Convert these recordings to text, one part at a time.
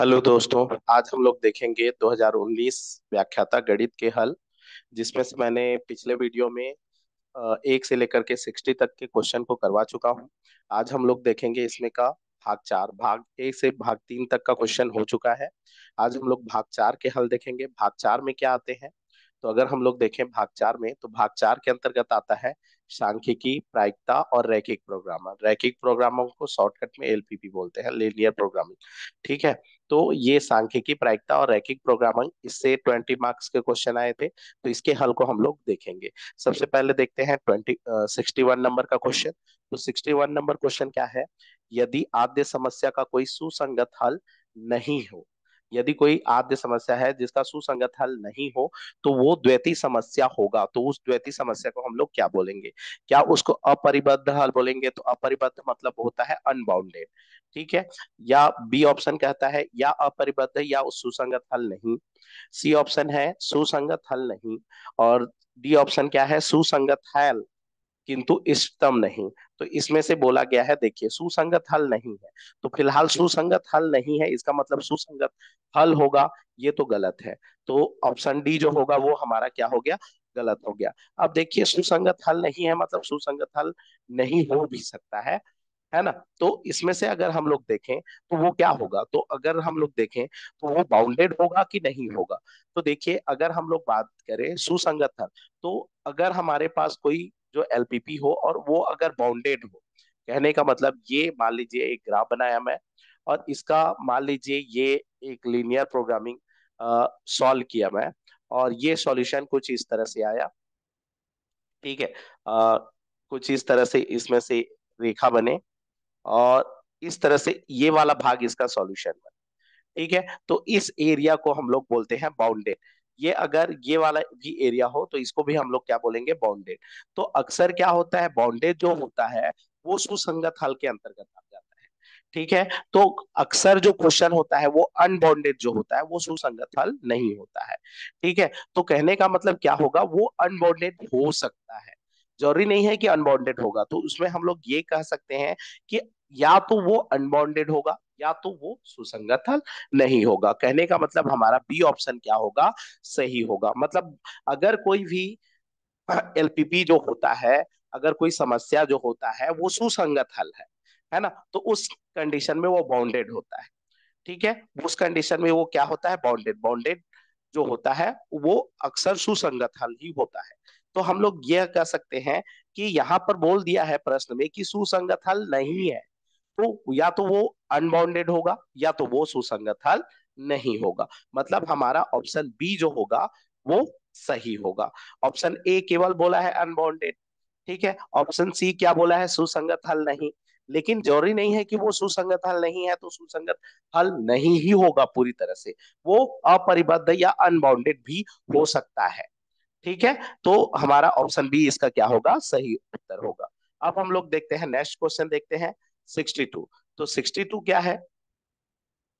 Hello दोस्तों आज हम लोग देखेंगे 2019 व्याख्याता गणित के हल जिसमें से मैंने पिछले वीडियो में एक से लेकर के 60 तक के क्वेश्चन को करवा चुका हूं आज हम लोग देखेंगे इसमें का भाग चार भाग एक से भाग तीन तक का क्वेश्चन हो चुका है आज हम लोग भाग चार के हल देखेंगे भाग चार में क्या आते हैं तो अगर हम लोग देखें भाग चार में तो भाग चार के अंतर्गत आता है सांख्यिकी प्रायिकता और रैखिक प्रोग्रामर रैखिक प्रोग्रामर को शॉर्टकट में एलपीपी बोलते हैं लेनियर प्रोग्रामिंग ठीक है तो ये सांख्यिकी प्रायिकता और रैकिंग प्रोग्रामिंग इससे ट्वेंटी मार्क्स के क्वेश्चन आए थे तो इसके हल को हम लोग देखेंगे सबसे पहले देखते हैं ट्वेंटी सिक्सटी वन नंबर का क्वेश्चन तो सिक्सटी वन नंबर क्वेश्चन क्या है यदि आद्य समस्या का कोई सुसंगत हल नहीं हो यदि कोई आद्य समस्या है जिसका सुसंगत हल नहीं हो तो वो द्वैती समस्या होगा तो उस द्वैती समस्या को हम लोग क्या बोलेंगे क्या उसको अपरिबद्ध हल बोलेंगे तो अपरिबद्ध मतलब होता है अनबाउंडेड ठीक है या बी ऑप्शन कहता है या अपरिबद्ध या उस सुसंगत हल नहीं सी ऑप्शन है सुसंगत हल नहीं और डी ऑप्शन क्या है सुसंगत हल किंतु इष्टतम नहीं तो इसमें से बोला गया है देखिए सुसंगत हल नहीं है तो फिलहाल सुसंगत हल नहीं है इसका मतलब सुसंगत हल होगा ये तो गलत है तो ऑप्शन डी जो होगा वो हमारा क्या हो गया गलत हो गया अब देखिए सुसंगत हल नहीं है मतलब सुसंगत हल नहीं हो भी सकता है है ना तो इसमें से अगर हम लोग देखें तो वो क्या होगा तो अगर हम लोग देखें तो वो बाउंडेड होगा कि नहीं होगा तो देखिए अगर हम लोग बात करें सुसंगत हल तो अगर हमारे पास कोई जो एलपीपी हो और वो अगर बाउंडेड हो कहने का मतलब ये मान लीजिए एक ग्राफ बनाया मैं और इसका मान लीजिए ये एक लीनियर प्रोग्रामिंग सॉल्व किया मैं और ये सॉल्यूशन कुछ इस तरह से आया ठीक है आ, कुछ इस तरह से इसमें से रेखा बने और इस तरह से ये वाला भाग इसका सॉल्यूशन बने ठीक है तो इस एरिया को हम लोग बोलते हैं बाउंडेड ये अगर ये वाला भी एरिया हो तो इसको भी हम लोग क्या बोलेंगे बाउंडेड तो अक्सर क्या होता है बाउंडेड जो होता है वो सुसंगत हल के अंतर्गत आ जाता है ठीक है तो अक्सर जो क्वेश्चन होता है वो अनबाउंडेड जो होता है वो सुसंगत हल नहीं होता है ठीक है तो कहने का मतलब क्या होगा वो अनबाउंडेड हो सकता है जरूरी नहीं है कि अनबाउंडेड होगा तो उसमें हम लोग ये कह सकते हैं कि या तो वो अनबाउंडेड होगा या तो वो सुसंगत नहीं होगा कहने का मतलब हमारा बी ऑप्शन क्या होगा सही होगा मतलब अगर कोई भी एलपीपी जो होता है अगर कोई समस्या जो होता है वो सुसंगत हल है है ना तो उस कंडीशन में वो बाउंडेड होता है ठीक है उस कंडीशन में वो क्या होता है बाउंडेड बाउंडेड जो होता है वो अक्सर सुसंगत हल ही होता है तो हम लोग यह कह सकते हैं कि यहाँ पर बोल दिया है प्रश्न में कि सुसंगत हल नहीं है तो या तो वो अनबाउंडेड होगा या तो वो सुसंगत हल नहीं होगा मतलब हमारा ऑप्शन बी जो होगा वो सही होगा ऑप्शन ए केवल बोला है अनबाउंडेड ठीक है ऑप्शन सी क्या बोला है सुसंगत हल नहीं लेकिन जरूरी नहीं है कि वो सुसंगत हल नहीं है तो सुसंगत हल नहीं ही होगा पूरी तरह से वो अपरिबद्ध या अनबाउंडेड भी हो सकता है ठीक है तो हमारा ऑप्शन बी इसका क्या होगा सही उत्तर होगा अब हम लोग देखते हैं नेक्स्ट क्वेश्चन देखते हैं सिक्सटी टू तो सिक्सटी टू क्या है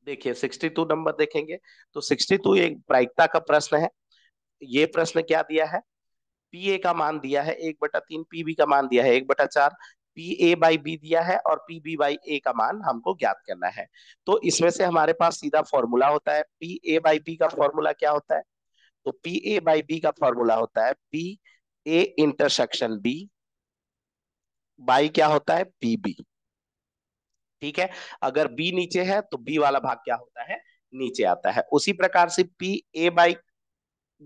देखिए सिक्सटी टू नंबर देखेंगे तो सिक्सटी टू एक प्रायिकता का प्रश्न है ये प्रश्न क्या दिया है पी ए का मान दिया है एक बटा तीन पी बी का मान दिया है एक बटा चार पी ए बाई बी दिया है और पी बी बाई ए का मान हमको ज्ञात करना है तो इसमें से हमारे पास सीधा फॉर्मूला होता है पी ए बाई बी का फॉर्मूला क्या होता है तो पी ए बाई बी का फॉर्मूला होता है P A intersection B by क्या होता है पी बी ठीक है अगर बी नीचे है तो बी वाला भाग क्या होता है नीचे आता है उसी प्रकार से P A by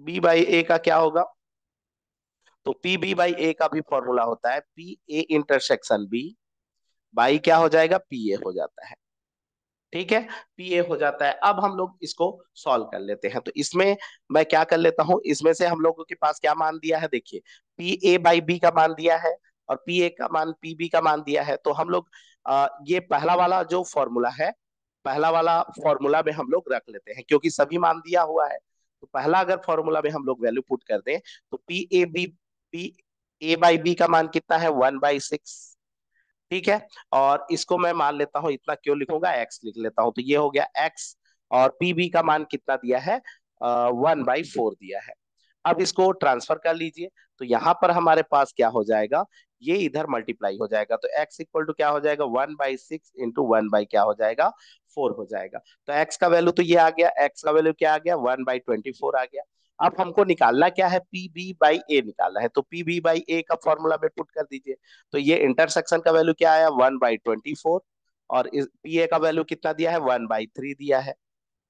B by A का क्या होगा तो पी बी बाई ए का भी फॉर्मूला होता है P A intersection B by क्या हो जाएगा पी ए हो जाता है ठीक है पी ए हो जाता है अब हम लोग इसको सॉल्व कर लेते हैं तो इसमें मैं क्या कर लेता हूं इसमें से हम लोगों के पास क्या मान दिया है देखिए पी ए बाई बी का मान दिया है और पी ए का मान पी बी का मान दिया है तो हम लोग आ, ये पहला वाला जो फॉर्मूला है पहला वाला फॉर्मूला में हम लोग रख लेते हैं क्योंकि सभी मान दिया हुआ है तो पहला अगर फॉर्मूला में हम लोग वैल्यू पुट कर दें तो P A B P A by B का मान कितना है वन बाई सिक्स ठीक है और इसको मैं मान लेता हूं इतना क्यों लिखूंगा एक्स लिख लेता हूँ तो ये हो गया एक्स और पी बी का मान कितना दिया है वन बाई फोर दिया है अब इसको ट्रांसफर कर लीजिए तो यहाँ पर हमारे पास क्या हो जाएगा ये इधर मल्टीप्लाई हो जाएगा तो एक्स इक्वल टू क्या हो जाएगा one by six into one by क्या हो जाएगा फोर हो जाएगा तो एक्स का वैल्यू तो ये आ गया एक्स का वैल्यू क्या आ गया वन बाई ट्वेंटी फोर आ गया अब हमको निकालना क्या है पी बी बाई ए निकालना है तो पी बी बाई ए का फॉर्मूला में पुट कर दीजिए तो ये इंटरसेक्शन का वैल्यू क्या आया वन बाई ट्वेंटी फोर और पी ए का वैल्यू कितना दिया है वन बाई थ्री दिया है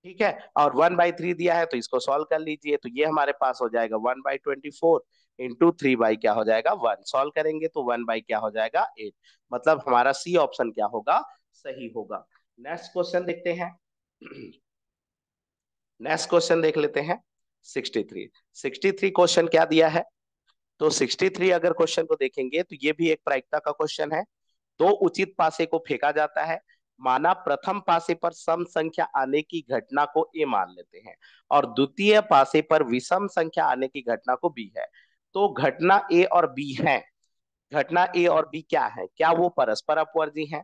ठीक है और वन बाई थ्री दिया है तो इसको सॉल्व कर लीजिए तो ये हमारे पास हो जाएगा one by twenty four into three by क्या हो जाएगा वन सॉल्व करेंगे तो वन बाई क्या हो जाएगा एट मतलब हमारा सी ऑप्शन क्या होगा सही होगा नेक्स्ट क्वेश्चन देखते हैं नेक्स्ट क्वेश्चन देख लेते हैं सिक्सटी थ्री क्वेश्चन क्या दिया है तो सिक्सटी थ्री अगर क्वेश्चन को देखेंगे तो ये भी एक प्रायिकता का क्वेश्चन है दो तो उचित पासे को फेंका जाता है माना प्रथम पासे पर सम संख्या आने की घटना को ए मान लेते हैं और द्वितीय पासे पर विषम संख्या आने की घटना को बी है तो घटना ए और बी है घटना ए और बी क्या है क्या वो परस्पर अपवर्जी हैं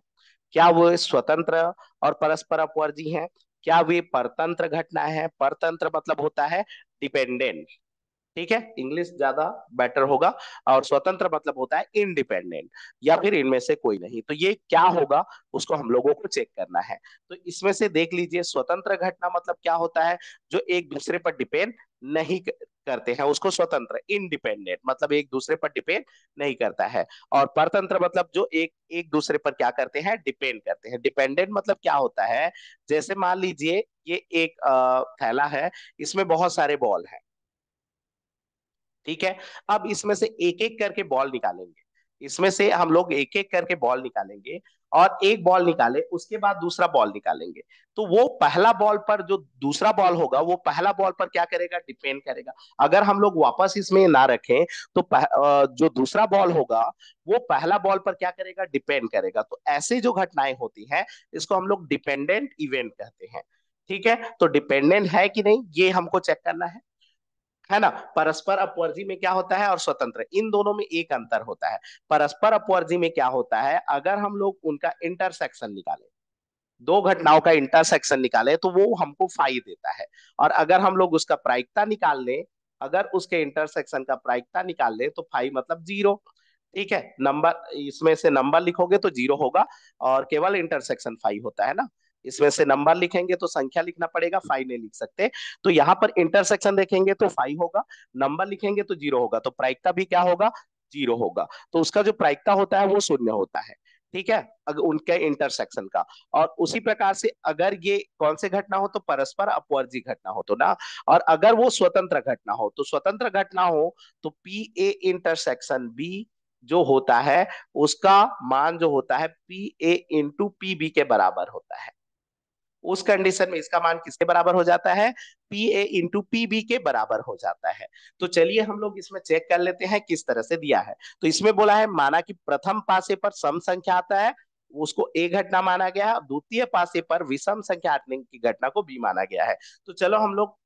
क्या वो स्वतंत्र और परस्पर अपवर्जी हैं क्या वे परतंत्र घटना है परतंत्र मतलब होता है डिपेंडेंट ठीक है इंग्लिश ज्यादा बेटर होगा और स्वतंत्र मतलब होता है इंडिपेंडेंट या फिर इनमें से कोई नहीं तो ये क्या होगा उसको हम लोगों को चेक करना है तो इसमें से देख लीजिए स्वतंत्र घटना मतलब क्या होता है जो एक दूसरे पर डिपेंड नहीं करते हैं उसको स्वतंत्र इंडिपेंडेंट मतलब एक दूसरे पर डिपेंड नहीं करता है और परतंत्र मतलब जो एक एक दूसरे पर क्या करते हैं डिपेंड करते हैं डिपेंडेंट मतलब क्या होता है जैसे मान लीजिए ये एक थैला है इसमें बहुत सारे बॉल है ठीक है अब इसमें से एक एक करके बॉल निकालेंगे इसमें से हम लोग एक एक करके बॉल निकालेंगे और एक बॉल निकाले उसके बाद दूसरा बॉल निकालेंगे तो वो पहला बॉल पर जो दूसरा बॉल होगा वो पहला बॉल पर क्या करेगा डिपेंड करेगा अगर हम लोग वापस इसमें ना रखें तो पह, जो दूसरा बॉल होगा वो पहला बॉल पर क्या करेगा डिपेंड करेगा तो ऐसे जो घटनाएं होती हैं इसको हम लोग डिपेंडेंट इवेंट कहते हैं ठीक है तो डिपेंडेंट है कि नहीं ये हमको चेक करना है है ना परस्पर अपवर्जी में क्या होता है और स्वतंत्र इन दोनों में एक अंतर होता है परस्पर अपवर्जी में क्या होता है अगर हम लोग उनका इंटरसेक्शन निकाले दो घटनाओं का इंटरसेक्शन निकाले तो वो हमको फाई देता है और अगर हम लोग उसका प्रायिकता निकाल लें अगर उसके इंटरसेक्शन का प्रायिकता निकाल लें तो फाई मतलब जीरो ठीक है नंबर इसमें से नंबर लिखोगे तो जीरो होगा और केवल इंटरसेक्शन फाइव होता है ना इसमें से नंबर लिखेंगे तो संख्या लिखना पड़ेगा फाइव नहीं लिख सकते तो यहाँ पर इंटरसेक्शन देखेंगे तो फाइव होगा नंबर लिखेंगे तो जीरो होगा तो प्रायिकता भी क्या होगा जीरो होगा तो उसका जो प्रायिकता होता है वो शून्य होता है ठीक है अगर उनके इंटरसेक्शन का और उसी प्रकार से अगर ये कौन से घटना हो तो परस्पर अपवर्जी घटना हो तो ना और अगर वो स्वतंत्र घटना हो तो स्वतंत्र घटना हो तो पी ए इंटरसेक्शन बी जो होता है उसका मान जो होता है P A into P B के बराबर होता है उस कंडीशन में इसका मान किसके बराबर हो जाता है P A into P B के बराबर हो जाता है तो चलिए हम लोग इसमें चेक कर लेते हैं किस तरह से दिया है तो इसमें बोला है माना कि प्रथम पासे पर सम संख्या आता है उसको ए घटना माना गया है द्वितीय पासे पर विषम संख्या आटने की घटना को बी माना गया है तो चलो हम लोग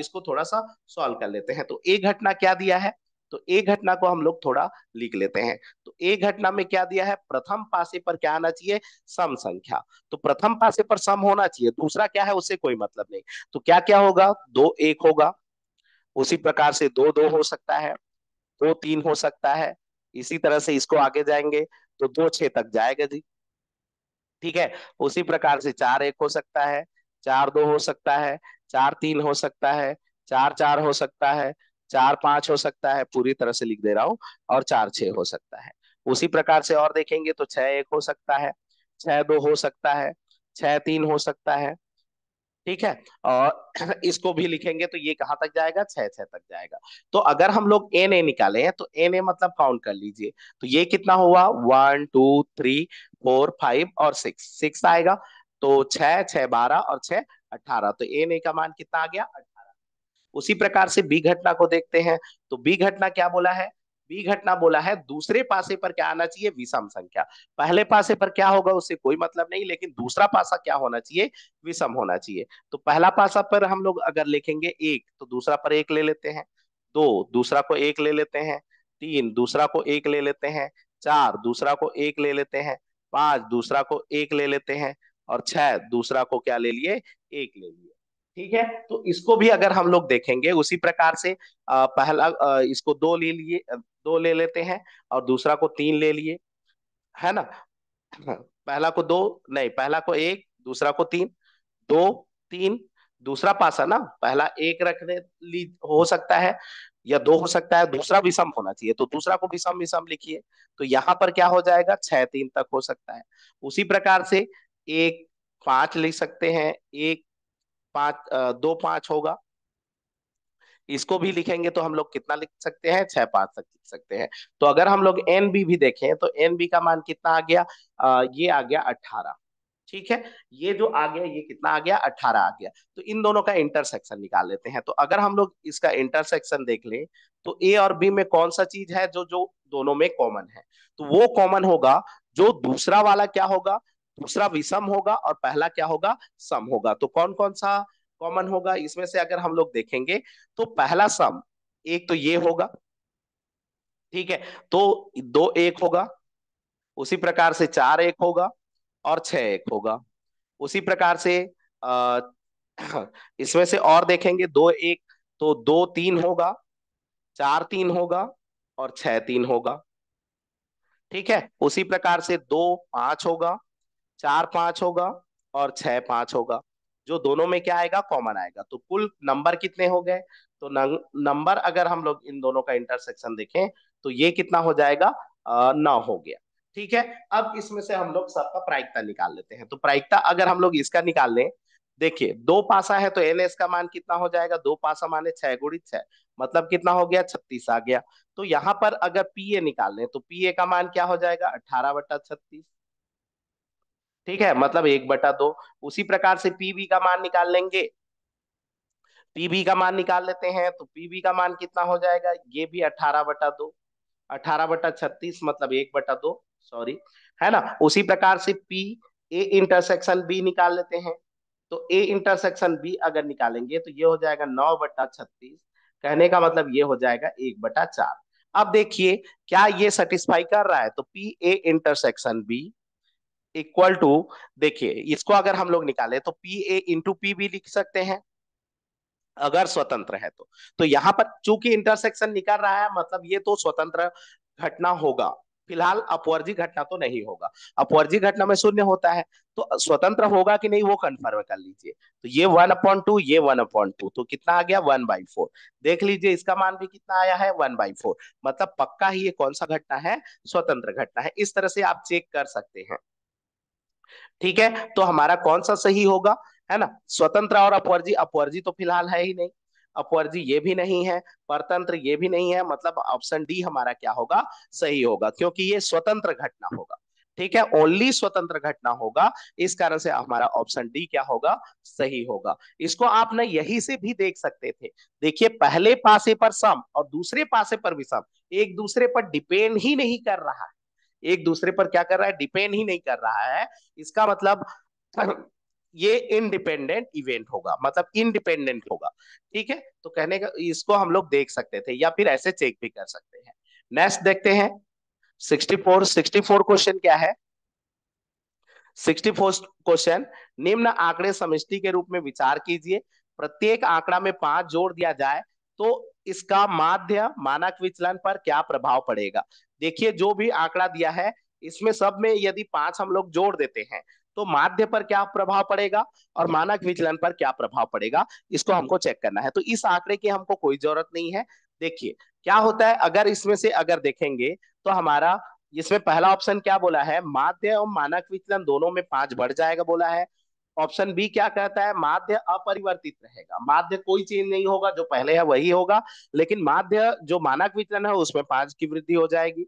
इसको थोड़ा सा सॉल्व कर लेते हैं तो ए घटना क्या दिया है तो ए घटना को हम लोग थोड़ा लिख लेते हैं तो ए घटना में क्या दिया है प्रथम पासे पर क्या आना चाहिए सम संख्या तो प्रथम पासे पर सम होना चाहिए दूसरा क्या है उससे कोई मतलब नहीं तो क्या क्या होगा दो एक होगा उसी प्रकार से दो दो हो सकता है दो तीन हो सकता है इसी तरह से इसको आगे जाएंगे तो दो छह तक जाएगा जी ठीक है उसी प्रकार से चार एक हो सकता है चार दो हो सकता है चार तीन हो सकता है चार चार हो सकता है चार पांच हो सकता है पूरी तरह से लिख दे रहा हूं और चार छह हो सकता है उसी प्रकार से और देखेंगे तो छह एक हो सकता है छह दो हो सकता है छह तीन हो सकता है ठीक है और इसको भी लिखेंगे तो ये कहां तक जाएगा छह छह तक जाएगा तो अगर हम लोग एन ए निकाले तो एन ए मतलब काउंट कर लीजिए तो ये कितना हुआ one two three four five और सिक्स सिक्स आएगा तो छह छह बारह और छह अठारह तो एन ए का मान कितना आ गया उसी प्रकार से बी घटना को देखते हैं तो बी घटना क्या बोला है बी घटना बोला है दूसरे पासे पर क्या आना चाहिए विषम संख्या पहले पासे पर क्या होगा उससे कोई मतलब नहीं लेकिन दूसरा पासा क्या होना चाहिए विषम होना चाहिए तो पहला पासा पर हम लोग अगर लिखेंगे एक तो दूसरा पर एक ले लेते हैं दो दूसरा को एक ले लेते हैं तीन दूसरा को एक ले लेते हैं चार दूसरा को एक ले लेते हैं पांच दूसरा को एक ले लेते हैं और छह दूसरा को क्या ले लिए एक ले लिए ठीक है तो इसको भी अगर हम लोग देखेंगे उसी प्रकार से पहला इसको दो ले लिए दो ले लेते हैं और दूसरा को तीन ले लिए है ना पहला को दो नहीं पहला को एक दूसरा को तीन दो तीन दूसरा पासा ना पहला एक रखने ली हो सकता है या दो हो सकता है दूसरा विषम होना चाहिए तो दूसरा को विषम विषम लिखिए तो यहाँ पर क्या हो जाएगा छह तीन तक हो सकता है उसी प्रकार से एक पांच लिख सकते हैं एक पांच दो पांच होगा इसको भी लिखेंगे तो हम लोग कितना लिख सकते हैं छह पांच तक लिख सकते हैं तो अगर हम लोग एन बी भी देखें तो एन बी का मान कितना आ गया आ, ये आ गया अठारह ठीक है ये जो आ गया ये कितना आ गया अठारह आ गया तो इन दोनों का इंटरसेक्शन निकाल लेते हैं तो अगर हम लोग इसका इंटरसेक्शन देख लें तो ए और बी में कौन सा चीज है जो जो दोनों में कॉमन है तो वो कॉमन होगा जो दूसरा वाला क्या होगा दूसरा विषम होगा और पहला क्या होगा सम होगा तो कौन कौन सा कॉमन होगा इसमें से अगर हम लोग देखेंगे तो पहला सम एक तो ये होगा ठीक है तो दो एक होगा उसी प्रकार से चार एक होगा और छ एक होगा उसी प्रकार से इसमें से और देखेंगे दो एक तो दो तीन होगा चार तीन होगा और छह तीन होगा ठीक है उसी प्रकार से दो पांच होगा चार पांच होगा और छह पांच होगा जो दोनों में क्या आएगा कॉमन आएगा तो कुल नंबर कितने हो गए तो नंबर अगर हम लोग इन दोनों का इंटरसेक्शन देखें तो ये कितना हो जाएगा नौ हो गया ठीक है अब इसमें से हम लोग सबका प्रायिकता निकाल लेते हैं तो प्रायिकता अगर हम लोग इसका निकाल लें देखिए दो पासा है तो एन एस का मान कितना हो जाएगा दो पासा माने छह गुड़ी छह मतलब कितना हो गया छत्तीस आ गया तो यहाँ पर अगर पी ए निकाल लें तो पी ए का मान क्या हो जाएगा अठारह बटा छत्तीस ठीक है मतलब एक बटा दो उसी प्रकार से पीबी का मान निकाल लेंगे पीबी का मान निकाल लेते हैं तो पीबी का मान कितना हो जाएगा ये भी अठारह बटा दो अठारह बटा छत्तीस मतलब एक बटा दो सॉरी है ना उसी प्रकार से पी ए इंटरसेक्शन बी निकाल लेते हैं तो ए इंटरसेक्शन बी अगर निकालेंगे तो ये हो जाएगा नौ बटा छत्तीस कहने का मतलब ये हो जाएगा एक बटा चार अब देखिए क्या ये सेटिस्फाई कर रहा है तो P A intersection B equal to देखिए इसको अगर हम लोग निकाले तो पी ए इंटू पी भी लिख सकते हैं अगर स्वतंत्र है तो तो यहाँ पर चूंकि इंटरसेक्शन निकल रहा है मतलब ये तो स्वतंत्र घटना होगा फिलहाल अपवर्जी घटना तो नहीं होगा अपवर्जी घटना में शून्य होता है तो स्वतंत्र होगा कि नहीं वो कंफर्म कर लीजिए तो ये वन अपॉइंट टू ये वन अपॉइंट टू तो कितना आ गया वन बाई फोर देख लीजिए इसका मान भी कितना आया है वन बाई फोर मतलब पक्का ही ये कौन सा घटना है स्वतंत्र घटना है इस तरह से आप चेक कर सकते हैं ठीक है तो हमारा कौन सा सही होगा है ना स्वतंत्र और अपवर्जी अपवर्जी तो फिलहाल है ही नहीं अपवर्जी ये भी नहीं है परतंत्र ये भी नहीं है मतलब ऑप्शन डी हमारा क्या होगा सही होगा क्योंकि ये स्वतंत्र घटना होगा ठीक है ओनली स्वतंत्र घटना होगा इस कारण से हमारा ऑप्शन डी क्या होगा सही होगा इसको आप ना यही से भी देख सकते थे देखिए पहले पासे पर सम और दूसरे पासे पर भी सम एक दूसरे पर डिपेंड ही नहीं कर रहा है एक दूसरे पर क्या कर रहा है डिपेंड ही नहीं कर रहा है इसका मतलब ये इनडिपेंडेंट इवेंट होगा मतलब इनडिपेंडेंट होगा ठीक है तो कहने का इसको हम लोग देख सकते थे या फिर ऐसे चेक भी कर सकते हैं नेक्स्ट देखते हैं 64 64 क्वेश्चन क्या है 64 क्वेश्चन निम्न आंकड़े समिष्टि के रूप में विचार कीजिए प्रत्येक आंकड़ा में पांच जोड़ दिया जाए तो इसका माध्य मानक विचलन पर क्या प्रभाव पड़ेगा देखिए जो भी आंकड़ा दिया है इसमें सब में यदि पांच हम लोग जोड़ देते हैं तो माध्य पर क्या प्रभाव पड़ेगा और मानक विचलन पर क्या प्रभाव पड़ेगा इसको हमको हम्म। चेक करना है तो इस आंकड़े की हमको कोई जरूरत नहीं है देखिए क्या होता है अगर इसमें से अगर देखेंगे तो हमारा इसमें पहला ऑप्शन क्या बोला है माध्य और मानक विचलन दोनों में पांच बढ़ जाएगा बोला है ऑप्शन बी क्या कहता है माध्य अपरिवर्तित रहेगा माध्य कोई चेंज नहीं होगा जो पहले है वही होगा लेकिन माध्य जो मानक विचलन है उसमें पांच की वृद्धि हो जाएगी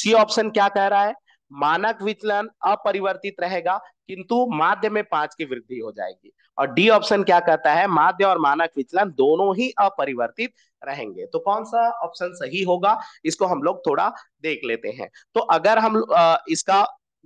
सी ऑप्शन क्या कह रहा है मानक विचलन अपरिवर्तित रहेगा किंतु माध्य में पांच की वृद्धि हो जाएगी और डी ऑप्शन क्या कहता है माध्य और मानक विचलन दोनों ही अपरिवर्तित रहेंगे तो कौन सा ऑप्शन सही होगा इसको हम लोग थोड़ा देख लेते हैं तो अगर हम इसका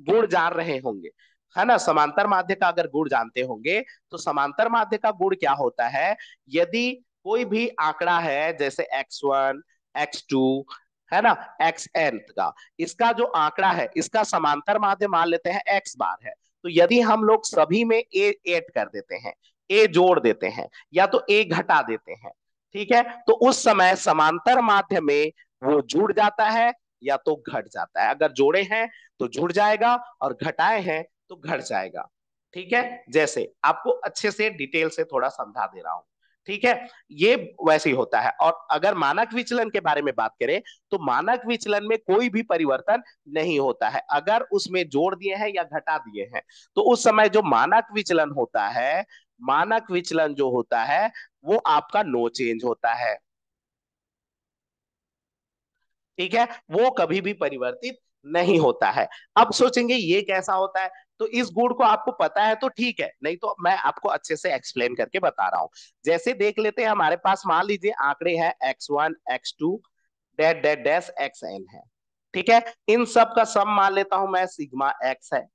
गुण जान रहे होंगे है ना समांतर माध्य का अगर गुण जानते होंगे तो समांतर माध्य का गुण क्या होता है यदि कोई भी आंकड़ा है जैसे एक्स वन एक्स टू है ना एक्स एन का इसका जो आंकड़ा है इसका समांतर माध्य मान लेते हैं एक्स बार है तो यदि हम लोग सभी में ए एड कर देते हैं ए जोड़ देते हैं या तो ए घटा देते हैं ठीक है तो उस समय समांतर माध्य में वो जुड़ जाता है या तो घट जाता है अगर जोड़े हैं तो जुड़ जाएगा और घटाए हैं तो घट जाएगा ठीक है जैसे आपको अच्छे से डिटेल से थोड़ा समझा दे रहा हूं ठीक है ये वैसे ही होता है और अगर मानक विचलन के बारे में बात करें तो मानक विचलन में कोई भी परिवर्तन नहीं होता है अगर उसमें जोड़ दिए हैं या घटा दिए हैं तो उस समय जो मानक विचलन होता है मानक विचलन जो होता है वो आपका नो चेंज होता है ठीक है वो कभी भी परिवर्तित नहीं होता है अब सोचेंगे ये कैसा होता है तो इस गुड़ को आपको पता है तो ठीक है नहीं तो मैं आपको अच्छे से एक्सप्लेन करके बता रहा हूँ जैसे देख लेते हैं हमारे पास मान लीजिए आंकड़े हैं X one X two dot dot dash X N है ठीक है इन सब का सम मान लेता हूं मैं सिग्मा एक्स है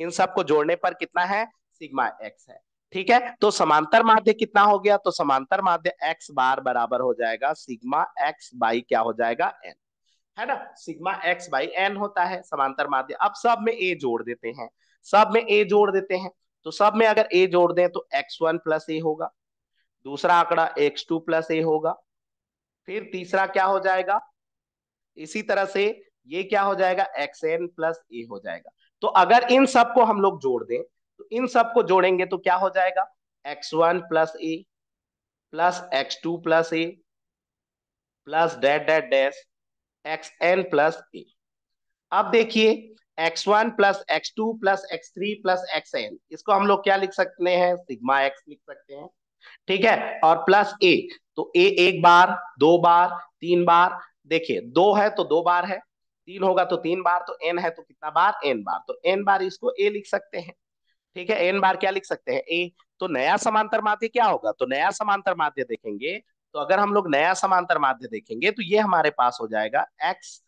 इन सब को जोड़ने पर कितना है सिग्मा एक्स है ठीक है तो समांतर माध्य कितना हो गया तो समांतर माध्य एक्स बार बराबर हो जाएगा सिग्मा एक्स बाई क्या हो जाएगा एन है ना सिग्मा एक्स बाई एन होता है समांतर माध्य अब सब में ए जोड़ देते हैं सब में ए जोड़ देते हैं तो सब में अगर ए जोड़ दें तो एक्स वन प्लस ए होगा दूसरा आंकड़ा एक्स टू प्लस ए होगा फिर तीसरा क्या हो जाएगा इसी तरह से ये क्या हो जाएगा एक्स एन प्लस ए हो जाएगा तो अगर इन सब को हम लोग जोड़ दें तो इन सब को जोड़ेंगे तो क्या हो जाएगा X one plus A plus x two plus A plus dot dot dash X N plus A अब देखिए X one plus x two plus X three plus X N इसको हम लोग क्या लिख सकते हैं सिग्मा एक्स लिख सकते हैं ठीक है और प्लस ए तो ए एक बार दो बार तीन बार देखिए दो है तो दो बार है तीन होगा तो तीन बार तो एन है तो कितना बार एन बार तो एन बार इसको ए लिख सकते हैं ठीक है एन बार क्या लिख सकते हैं ए तो नया समांतर माध्य क्या होगा तो नया समांतर माध्य देखेंगे तो अगर हम लोग नया समांतर माध्य देखेंगे तो ये हमारे पास हो जाएगा एक्स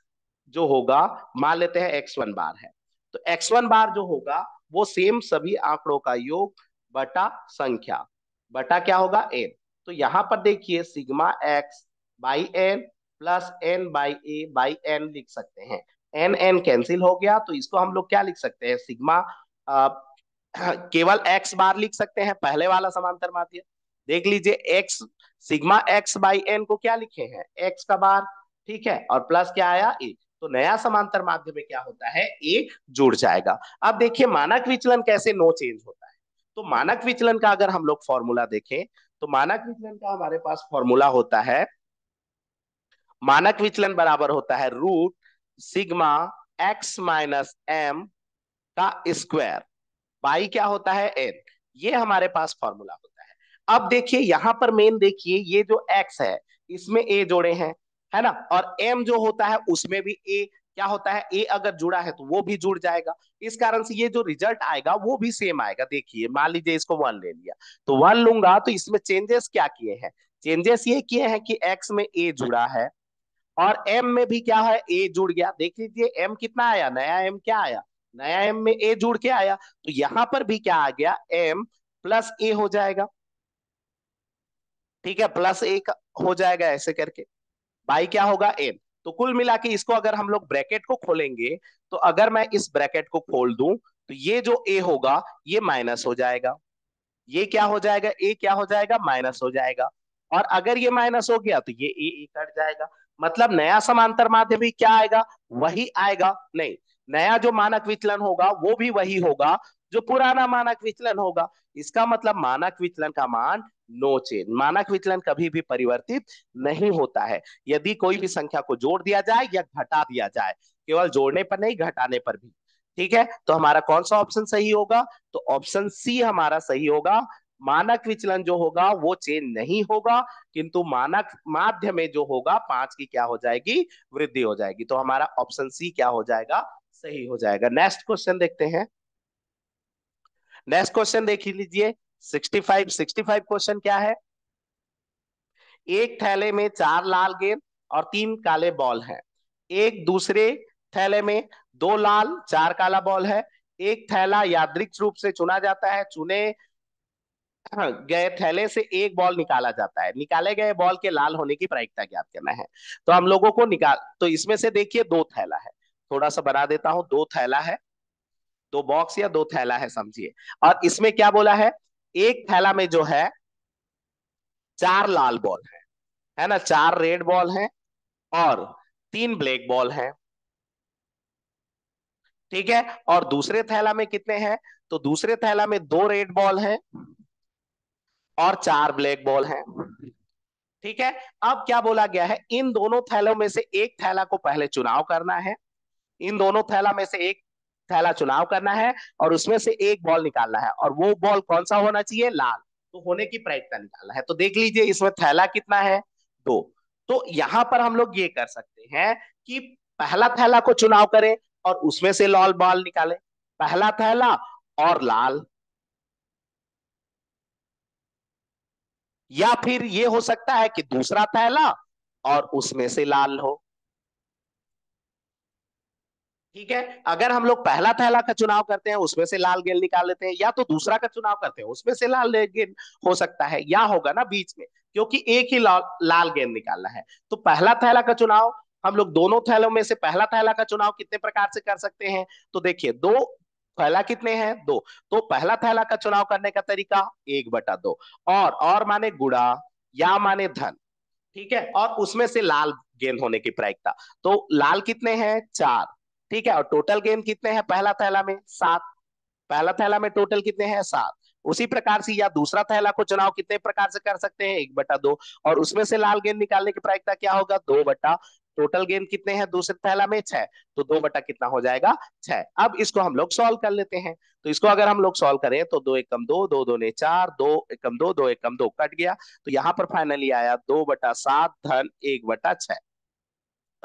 जो होगा मान लेते हैं एक्स वन बार है तो एक्स वन बार जो होगा वो सेम सभी आंकड़ों का योग बटा संख्या बटा क्या होगा एन तो यहाँ पर देखिए sigma X by N plus N by A by N लिख सकते हैं एन एन कैंसिल हो गया तो इसको हम लोग क्या लिख सकते हैं सिग्मा केवल एक्स बार लिख सकते हैं पहले वाला समांतर माध्य देख लीजिए X sigma X by N को क्या लिखे हैं एक्स का बार ठीक है और प्लस क्या आया ए तो नया समांतर माध्य में क्या होता है ए जुड़ जाएगा अब देखिए मानक विचलन कैसे नो चेंज होता है तो मानक विचलन का अगर हम लोग फॉर्मूला देखें तो मानक विचलन का हमारे पास फॉर्मूला होता है मानक विचलन बराबर होता है root sigma X minus M का स्क्वायर बाई क्या होता है एन ये हमारे पास फॉर्मूला होता है अब देखिए यहां पर मेन देखिए ये जो एक्स है इसमें ए जोड़े हैं है ना और एम जो होता है उसमें भी ए क्या होता है ए अगर जुड़ा है तो वो भी जुड़ जाएगा इस कारण से ये जो रिजल्ट आएगा वो भी सेम आएगा देखिए मान लीजिए इसको वन ले लिया तो वन लूंगा तो इसमें चेंजेस क्या किए हैं चेंजेस ये किए हैं कि एक्स में ए जुड़ा है और एम में भी क्या है ए जुड़ गया देख लीजिए एम कितना आया नया एम क्या आया नया एम में ए जुड़ के आया तो यहां पर भी क्या आ गया एम प्लस ए हो जाएगा ठीक है प्लस ए हो जाएगा ऐसे करके बाई क्या होगा एन तो कुल मिला के इसको अगर हम लोग ब्रैकेट को खोलेंगे तो अगर मैं इस ब्रैकेट को खोल दूं तो ये जो ए होगा ये माइनस हो जाएगा ये क्या हो जाएगा ए क्या हो जाएगा माइनस हो जाएगा और अगर ये माइनस हो गया तो ये ए ए कट जाएगा मतलब नया समांतर माध्य भी क्या आएगा वही आएगा नहीं नया जो मानक विचलन होगा वो भी वही होगा जो पुराना मानक विचलन होगा इसका मतलब मानक विचलन का मान नो चेंज मानक विचलन कभी भी परिवर्तित नहीं होता है यदि कोई भी संख्या को जोड़ दिया जाए या घटा दिया जाए केवल जोड़ने पर नहीं घटाने पर भी ठीक है तो हमारा कौन सा ऑप्शन सही होगा तो ऑप्शन सी हमारा सही होगा मानक विचलन जो होगा वो चेंज नहीं होगा किंतु मानक माध्य में जो होगा पांच की क्या हो जाएगी वृद्धि हो जाएगी तो हमारा ऑप्शन सी क्या हो जाएगा सही हो जाएगा नेक्स्ट क्वेश्चन देखते हैं नेक्स्ट क्वेश्चन देख लीजिए 65 फाइव क्वेश्चन क्या है एक थैले में चार लाल गेंद और तीन काले बॉल हैं एक दूसरे थैले में दो लाल चार काला बॉल है एक थैला यादृक रूप से चुना जाता है चुने गए थैले से एक बॉल निकाला जाता है निकाले गए बॉल के लाल होने की प्रायिकता ज्ञात करना है तो हम लोगों को निकाल तो इसमें से देखिए दो थैला है थोड़ा सा बना देता हूं दो थैला है दो बॉक्स या दो थैला है समझिए और इसमें क्या बोला है एक थैला में जो है चार लाल बॉल है है ना चार रेड बॉल है और तीन ब्लैक बॉल है ठीक है और दूसरे थैला में कितने हैं तो दूसरे थैला में दो रेड बॉल है और चार ब्लैक बॉल है ठीक है अब क्या बोला गया है इन दोनों थैलों में से एक थैला को पहले चुनाव करना है इन दोनों थैला में से एक पहला चुनाव करना है और उसमें से एक बॉल निकालना है और वो बॉल कौन सा होना चाहिए लाल तो होने की प्रायिकता निकालना है तो देख लीजिए इसमें थैला कितना है दो तो यहां पर हम लोग ये कर सकते हैं कि पहला थैला को चुनाव करें और उसमें से लाल बॉल निकाले पहला थैला और लाल या फिर ये हो सकता है कि दूसरा थैला और उसमें से लाल हो ठीक है अगर हम लोग पहला थैला का चुनाव करते हैं उसमें से लाल गेंद निकाल लेते हैं या तो दूसरा का चुनाव करते हैं उसमें से लाल गेंद हो सकता है या होगा ना बीच में क्योंकि एक ही लाल लाल गेंद निकालना है तो पहला थैला का चुनाव हम लोग दोनों थैलों में से पहला थैला का चुनाव कितने प्रकार से कर सकते हैं तो देखिए दो थैला कितने हैं दो तो पहला थैला का चुनाव करने का तरीका एक बटा दो और और माने गुड़ा या माने धन ठीक है और उसमें से लाल गेंद होने की प्रायिकता तो लाल कितने हैं चार ठीक है और टोटल गेम कितने हैं पहला थैला में सात पहला थैला में टोटल कितने हैं सात उसी प्रकार से या दूसरा थैला को चुनाव कितने प्रकार से कर सकते हैं एक बटा दो और उसमें से लाल गेंद निकालने की प्रायिकता क्या होगा दो बटा टोटल गेंद कितने हैं दूसरे थैला में छह तो दो बटा कितना हो जाएगा छह अब इसको हम लोग सॉल्व कर लेते हैं तो इसको अगर हम लोग सॉल्व करें तो दो एकम दो दो दो ने चार दो एकम दो दो एकम दो कट गया तो यहाँ पर फाइनली आया दो बटा सात धन एक बटा छह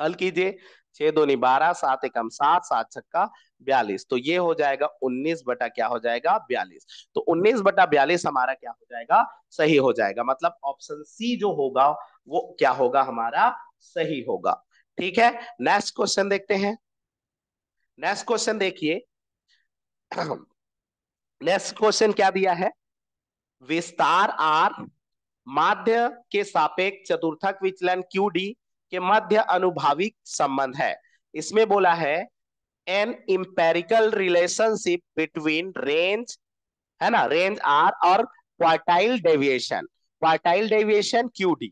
हल कीजिए छह दोनी बारह सात एकम सात सात छक्का बयालीस तो ये हो जाएगा उन्नीस बटा क्या हो जाएगा बयालीस तो उन्नीस बटा बयालीस हमारा क्या हो जाएगा सही हो जाएगा मतलब ऑप्शन सी जो होगा वो क्या होगा हमारा सही होगा ठीक है नेक्स्ट क्वेश्चन देखते हैं नेक्स्ट क्वेश्चन देखिए नेक्स्ट क्वेश्चन क्या दिया है विस्तार आर माध्य के सापेक्ष चतुर्थक विचलन क्यू डी के मध्य अनुभाविक संबंध है इसमें बोला है an empirical relationship between range है ना रेंज आर और quartile deviation quartile deviation Q D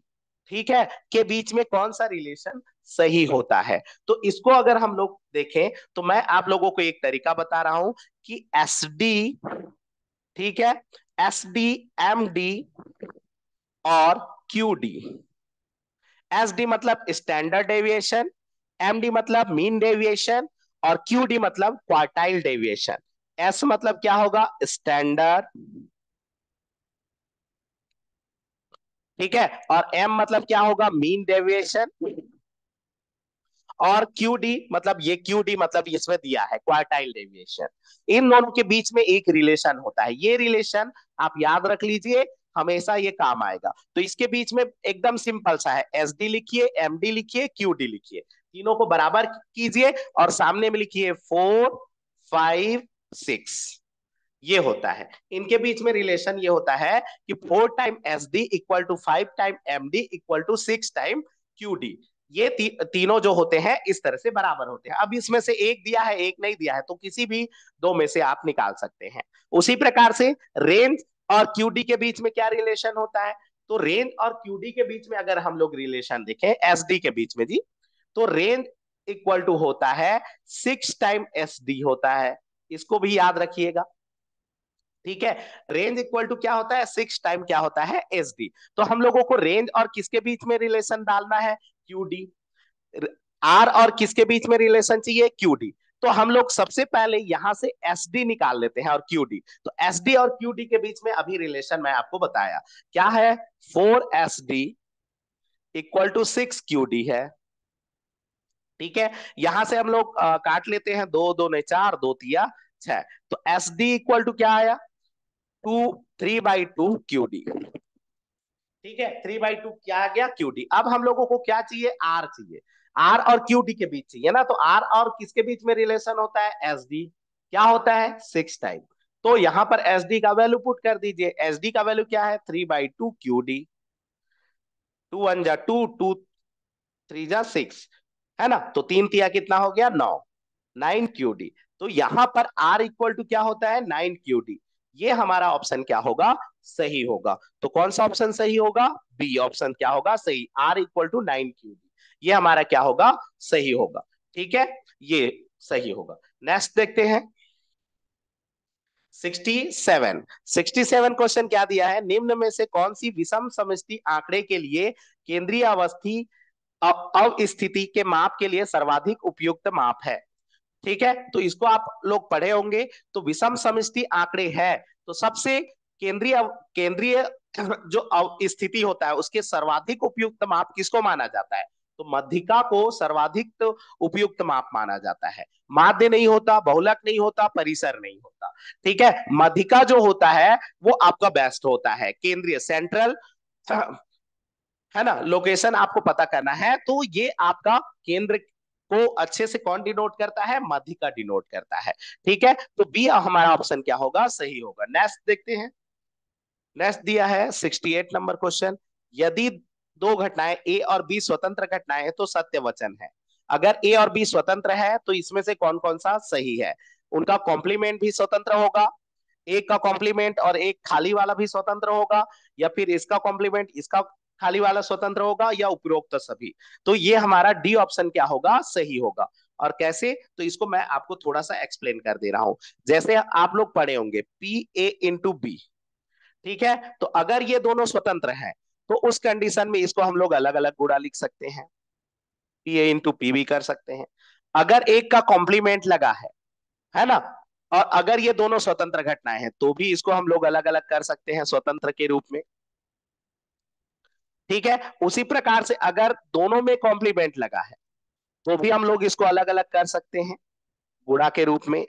ठीक है के बीच में कौन सा रिलेशन सही होता है तो इसको अगर हम लोग देखें तो मैं आप लोगों को एक तरीका बता रहा हूं कि एस डी ठीक है एस डी एम डी और क्यू डी एस डी मतलब स्टैंडर्ड डेविएशन एम डी मतलब मीन डेविएशन और क्यू डी मतलब क्वार्टाइल डेविएशन एस मतलब क्या होगा स्टैंडर्ड ठीक है और एम मतलब क्या होगा मीन डेविएशन और क्यू डी मतलब ये क्यू डी मतलब इसमें दिया है क्वार्टाइल डेविएशन इन दोनों के बीच में एक रिलेशन होता है ये रिलेशन आप याद रख लीजिए हमेशा ये काम आएगा तो इसके बीच में एकदम सिंपल सा है एस डी लिखिए एम डी लिखिए क्यू डी लिखिए तीनों को बराबर कीजिए और सामने में लिखिए फोर फाइव सिक्स ये होता है इनके बीच में रिलेशन ये होता है कि four time S D equal to five time M D equal to six time Q D ये ती, तीनों जो होते हैं इस तरह से बराबर होते हैं अब इसमें से एक दिया है एक नहीं दिया है तो किसी भी दो में से आप निकाल सकते हैं उसी प्रकार से रेंज और क्यूडी के बीच में क्या रिलेशन होता है तो रेंज और क्यूडी के बीच में अगर हम लोग रिलेशन देखें एस के बीच में जी तो रेंज इक्वल टू होता है सिक्स टाइम एस होता है इसको भी याद रखिएगा ठीक है रेंज इक्वल टू क्या होता है सिक्स टाइम क्या होता है एस तो हम लोगों को रेंज और किसके बीच में रिलेशन डालना है क्यूडी आर और किसके बीच में रिलेशन चाहिए क्यूडी तो हम लोग सबसे पहले यहां से एस डी निकाल लेते हैं और क्यू डी तो एस डी और क्यू डी के बीच में अभी रिलेशन मैं आपको बताया क्या है four S D equal to six Q D है ठीक है यहां से हम लोग काट लेते हैं दो दो ने चार दो तिया छह तो एस डी इक्वल टू क्या आया two three by two Q D ठीक है थ्री बाई टू क्या आ गया क्यू डी अब हम लोगों को क्या चाहिए आर चाहिए आर और क्यू डी के बीच चाहिए ना तो आर और किसके बीच में रिलेशन होता है एस डी क्या होता है सिक्स टाइम तो यहां पर एस डी का वैल्यू पुट कर दीजिए एस डी का वैल्यू क्या है three by two Q D two one जा टू टू थ्री जा सिक्स है ना तो तीन तिया कितना हो गया नौ नाइन क्यू डी तो यहां पर आर इक्वल टू क्या होता है नाइन क्यू डी ये हमारा ऑप्शन क्या होगा सही होगा तो कौन सा ऑप्शन सही होगा बी ऑप्शन क्या होगा सही R equal to nine Q D ये हमारा क्या होगा सही होगा ठीक है ये सही होगा नेक्स्ट देखते हैं 67 67 क्वेश्चन क्या दिया है निम्न में से कौन सी विषम समिष्टि आंकड़े के लिए केंद्रीय अवस्थी अवस्थिति के माप के लिए सर्वाधिक उपयुक्त माप है ठीक है तो इसको आप लोग पढ़े होंगे तो विषम समिष्टि आंकड़े है तो सबसे केंद्रीय केंद्रीय जो अवस्थिति होता है उसके सर्वाधिक उपयुक्त माप किसको माना जाता है तो मध्यिका को सर्वाधिक तो उपयुक्त माप माना जाता है माध्य नहीं होता बहुलक नहीं होता परिसर नहीं होता ठीक है मध्यिका जो होता है वो आपका बेस्ट होता है केंद्रीय सेंट्रल हाँ, है ना लोकेशन आपको पता करना है तो ये आपका केंद्र को अच्छे से कौन डिनोट करता है माध्यिका डिनोट करता है ठीक है तो बी हमारा ऑप्शन क्या होगा सही होगा नेक्स्ट देखते हैं नेक्स्ट दिया है 68 नंबर क्वेश्चन यदि दो घटनाएं ए और बी स्वतंत्र घटनाएं तो सत्य वचन है अगर ए और बी स्वतंत्र है तो इसमें से कौन कौन सा सही है उनका कॉम्प्लीमेंट भी स्वतंत्र होगा एक का कॉम्प्लीमेंट और एक खाली वाला भी स्वतंत्र होगा या फिर इसका कॉम्प्लीमेंट इसका खाली वाला स्वतंत्र होगा या उपरोक्त तो सभी तो ये हमारा डी ऑप्शन क्या होगा सही होगा और कैसे तो इसको मैं आपको थोड़ा सा एक्सप्लेन कर दे रहा हूं जैसे आप लोग पढ़े होंगे पी ए इंटू बी ठीक है तो अगर ये दोनों स्वतंत्र हैं तो उस कंडीशन में इसको हम लोग अलग अलग गुड़ा लिख सकते हैं पी ए इंटू पी कर सकते हैं अगर एक का कॉम्प्लीमेंट लगा है है ना और अगर ये दोनों स्वतंत्र घटनाएं हैं तो भी इसको हम लोग अलग अलग कर सकते हैं स्वतंत्र के रूप में ठीक है उसी प्रकार से अगर दोनों में कॉम्प्लीमेंट लगा है तो भी हम लोग इसको अलग अलग कर सकते हैं गुड़ा के रूप में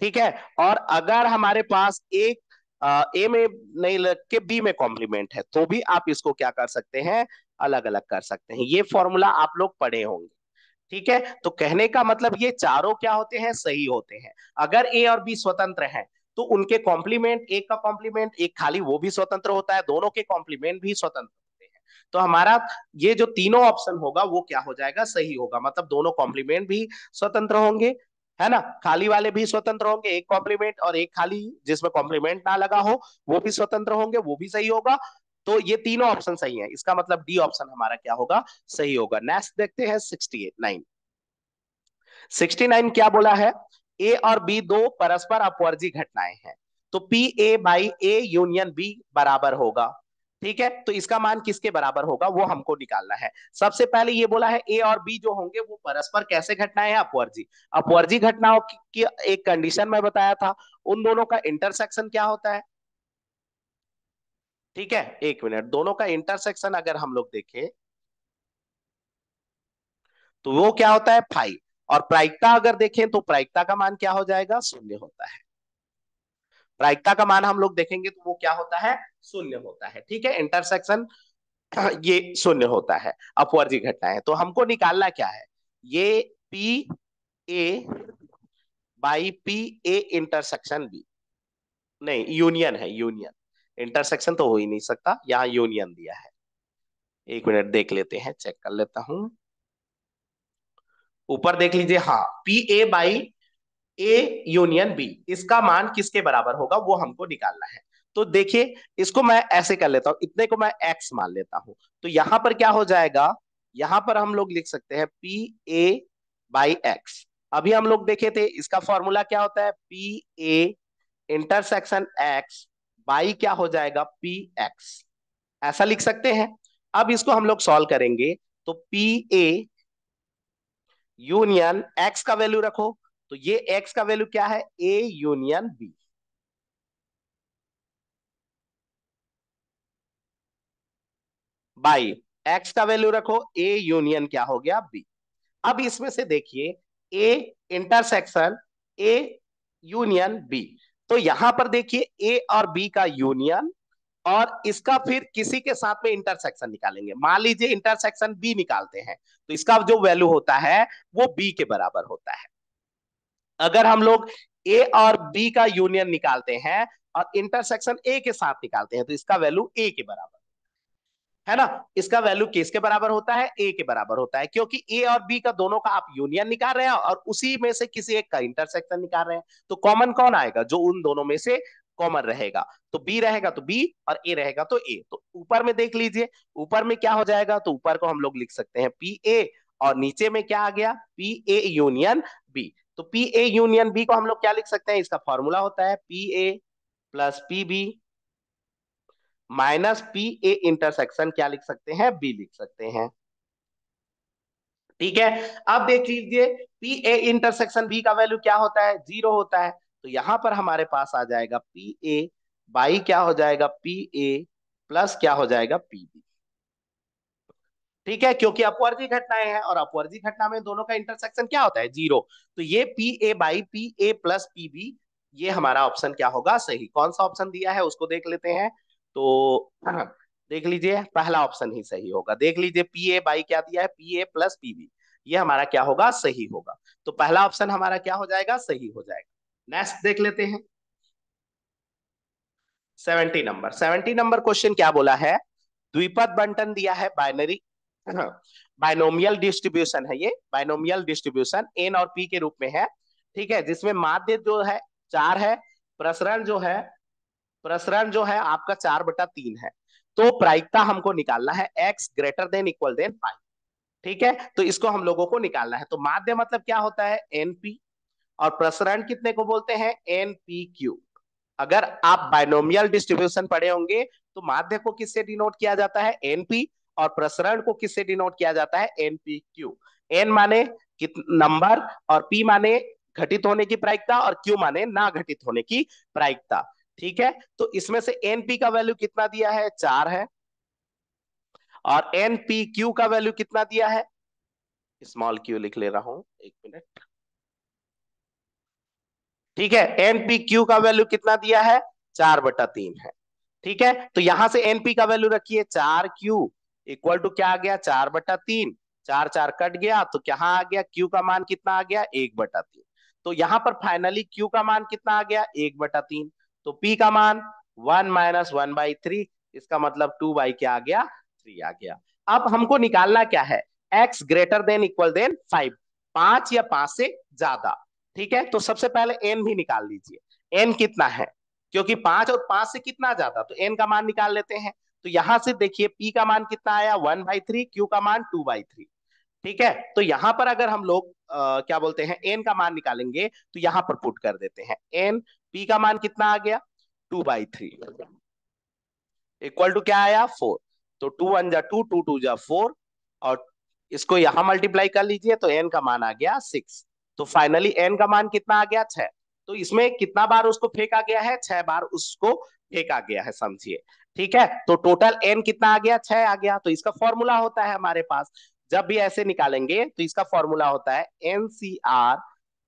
ठीक है और अगर हमारे पास एक ए में नहीं लग के बी में कॉम्प्लीमेंट है तो भी आप इसको क्या कर सकते हैं अलग अलग कर सकते हैं ये फॉर्मूला आप लोग पढ़े होंगे ठीक है तो कहने का मतलब ये चारों क्या होते हैं सही होते हैं अगर ए और बी स्वतंत्र हैं तो उनके कॉम्प्लीमेंट एक का कॉम्प्लीमेंट एक खाली वो भी स्वतंत्र होता है दोनों के कॉम्प्लीमेंट भी स्वतंत्र होते हैं तो हमारा ये जो तीनों ऑप्शन होगा वो क्या हो जाएगा सही होगा मतलब दोनों कॉम्प्लीमेंट भी स्वतंत्र होंगे है ना खाली वाले भी स्वतंत्र होंगे एक कॉम्प्लीमेंट और एक खाली जिसमें कॉम्प्लीमेंट ना लगा हो वो भी स्वतंत्र होंगे वो भी सही होगा तो ये तीनों ऑप्शन सही है इसका मतलब डी ऑप्शन हमारा क्या होगा सही होगा नेक्स्ट देखते हैं sixty eight nine sixty nine क्या बोला है ए और बी दो परस्पर अपवर्जी घटनाएं हैं तो P A by A union B बराबर होगा ठीक है तो इसका मान किसके बराबर होगा वो हमको निकालना है सबसे पहले ये बोला है ए और बी जो होंगे वो परस्पर कैसे घटनाएं है अपवर्जी अपवर्जी घटनाओं की एक कंडीशन में बताया था उन दोनों का इंटरसेक्शन क्या होता है ठीक है एक मिनट दोनों का इंटरसेक्शन अगर हम लोग देखें तो वो क्या होता है फाइव और प्रायिकता अगर देखें तो प्रायिकता का मान क्या हो जाएगा शून्य होता है प्रायिकता का मान हम लोग देखेंगे तो वो क्या होता है शून्य होता है ठीक है इंटरसेक्शन ये शून्य होता है अपवर्जी घटनाएं तो हमको निकालना क्या है ये P A by P A intersection B नहीं यूनियन है यूनियन इंटरसेक्शन तो हो ही नहीं सकता यहाँ यूनियन दिया है एक मिनट देख लेते हैं चेक कर लेता हूं ऊपर देख लीजिए हाँ P A by A union B इसका मान किसके बराबर होगा वो हमको निकालना है तो देखिए इसको मैं ऐसे कर लेता हूं इतने को मैं एक्स मान लेता हूं तो यहां पर क्या हो जाएगा यहां पर हम लोग लिख सकते हैं पी ए बाई एक्स अभी हम लोग देखे थे इसका फॉर्मूला क्या होता है P A intersection X by क्या हो जाएगा पी एक्स ऐसा लिख सकते हैं अब इसको हम लोग सॉल्व करेंगे तो पी ए यूनियन एक्स का वैल्यू रखो तो ये एक्स का वैल्यू क्या है A union B by X का वैल्यू रखो ए यूनियन क्या हो गया बी अब इसमें से देखिए A intersection A union B तो यहां पर देखिए ए और बी का यूनियन और इसका फिर किसी के साथ में इंटरसेक्शन निकालेंगे मान लीजिए इंटरसेक्शन बी निकालते हैं तो इसका जो वैल्यू होता है वो बी के बराबर होता है अगर हम लोग ए और बी का यूनियन निकालते हैं और इंटरसेक्शन ए के साथ निकालते हैं तो इसका वैल्यू ए के बराबर है ना इसका वैल्यू किसके बराबर होता है ए के बराबर होता है क्योंकि ए और बी का दोनों का आप यूनियन निकाल रहे हैं और उसी में से किसी एक का इंटरसेक्शन निकाल रहे हैं तो कॉमन कौन आएगा जो उन दोनों में से कॉमन रहेगा तो बी रहेगा तो बी और ए रहेगा तो ए तो ऊपर में देख लीजिए ऊपर में क्या हो जाएगा तो ऊपर को हम लोग लिख सकते हैं पी ए और नीचे में क्या आ गया पी ए यूनियन बी तो पी ए यूनियन बी को हम लोग क्या लिख सकते हैं इसका फॉर्मूला होता है P A plus P B minus P A intersection क्या लिख सकते हैं बी लिख सकते हैं ठीक है अब देख लीजिए पी ए इंटरसेक्शन बी का वैल्यू क्या होता है जीरो होता है तो यहां पर हमारे पास आ जाएगा पी ए बाई क्या हो जाएगा पी ए प्लस क्या हो जाएगा पी बी ठीक है क्योंकि अपवर्जी घटनाएं हैं और अपवर्जी घटना में दोनों का इंटरसेक्शन क्या होता है जीरो तो ये P A by P A plus P B ये हमारा ऑप्शन क्या होगा सही कौन सा ऑप्शन दिया है उसको देख लेते हैं तो देख लीजिए पहला ऑप्शन ही सही होगा देख लीजिए पी ए बाई क्या दिया है P A plus P B ये हमारा क्या होगा सही होगा तो पहला ऑप्शन हमारा क्या हो जाएगा सही हो जाएगा नेक्स्ट देख लेते हैं seventy number seventy number question क्या बोला है द्विपद बंटन दिया है बाइनरी बाइनोमियल डिस्ट्रीब्यूशन है ये बाइनोमियल डिस्ट्रीब्यूशन एन और पी के रूप में है ठीक है जिसमें माध्य जो है चार है प्रसरण जो है प्रसरण जो है आपका चार बटा तीन है तो प्रायिकता हमको निकालना है x greater than equal than five ठीक है तो इसको हम लोगों को निकालना है तो माध्य मतलब क्या होता है एनपी और प्रसरण कितने को बोलते हैं एन पी क्यू अगर आप बाइनोमियल डिस्ट्रीब्यूशन पढ़े होंगे तो माध्य को किससे डिनोट किया जाता है एनपी और प्रसरण को किससे डिनोट किया जाता है एन पी क्यू एन माने नंबर और पी माने घटित होने की प्रायिकता और क्यू माने ना घटित होने की प्रायिकता ठीक है तो इसमें से एन पी का वैल्यू कितना दिया है चार है और एन पी क्यू का वैल्यू कितना दिया है स्मॉल क्यू लिख ले रहा हूं एक मिनट ठीक है एन पी क्यू का वैल्यू कितना दिया है चार बटा तीन है ठीक है तो यहां से एन पी का वैल्यू रखिए चार क्यू इक्वल टू क्या आ गया चार बटा तीन चार चार कट गया तो क्या आ गया क्यू का मान कितना आ गया एक बटा तीन तो यहाँ पर फाइनली क्यू का मान कितना आ गया एक बटा तीन तो पी का मान one minus one by three इसका मतलब टू बाई क्या आ गया थ्री आ गया अब हमको निकालना क्या है x greater than equal than five पांच या पांच से ज्यादा ठीक है तो सबसे पहले एन भी निकाल लीजिए एन कितना है क्योंकि पांच और पांच से कितना ज्यादा तो एन का मान निकाल लेते हैं तो यहां से देखिए पी का मान कितना आया वन बाई थ्री क्यू का मान टू बाई थ्री ठीक है तो यहां पर अगर हम लोग क्या बोलते हैं एन का मान निकालेंगे तो यहाँ पर पुट कर देते हैं एन पी का मान कितना आ गया two by three equal to क्या आया फोर तो टू वन जा टू टू टू जा फोर और इसको यहां मल्टीप्लाई कर लीजिए तो एन का मान आ गया सिक्स तो फाइनली एन का मान कितना आ गया छह तो इसमें कितना बार उसको फेंका गया है छह बार उसको फेंका गया है समझिए ठीक है तो टोटल एन कितना आ गया छह आ गया तो इसका फॉर्मूला होता है हमारे पास जब भी ऐसे निकालेंगे तो इसका फॉर्मूला होता है एन सी आर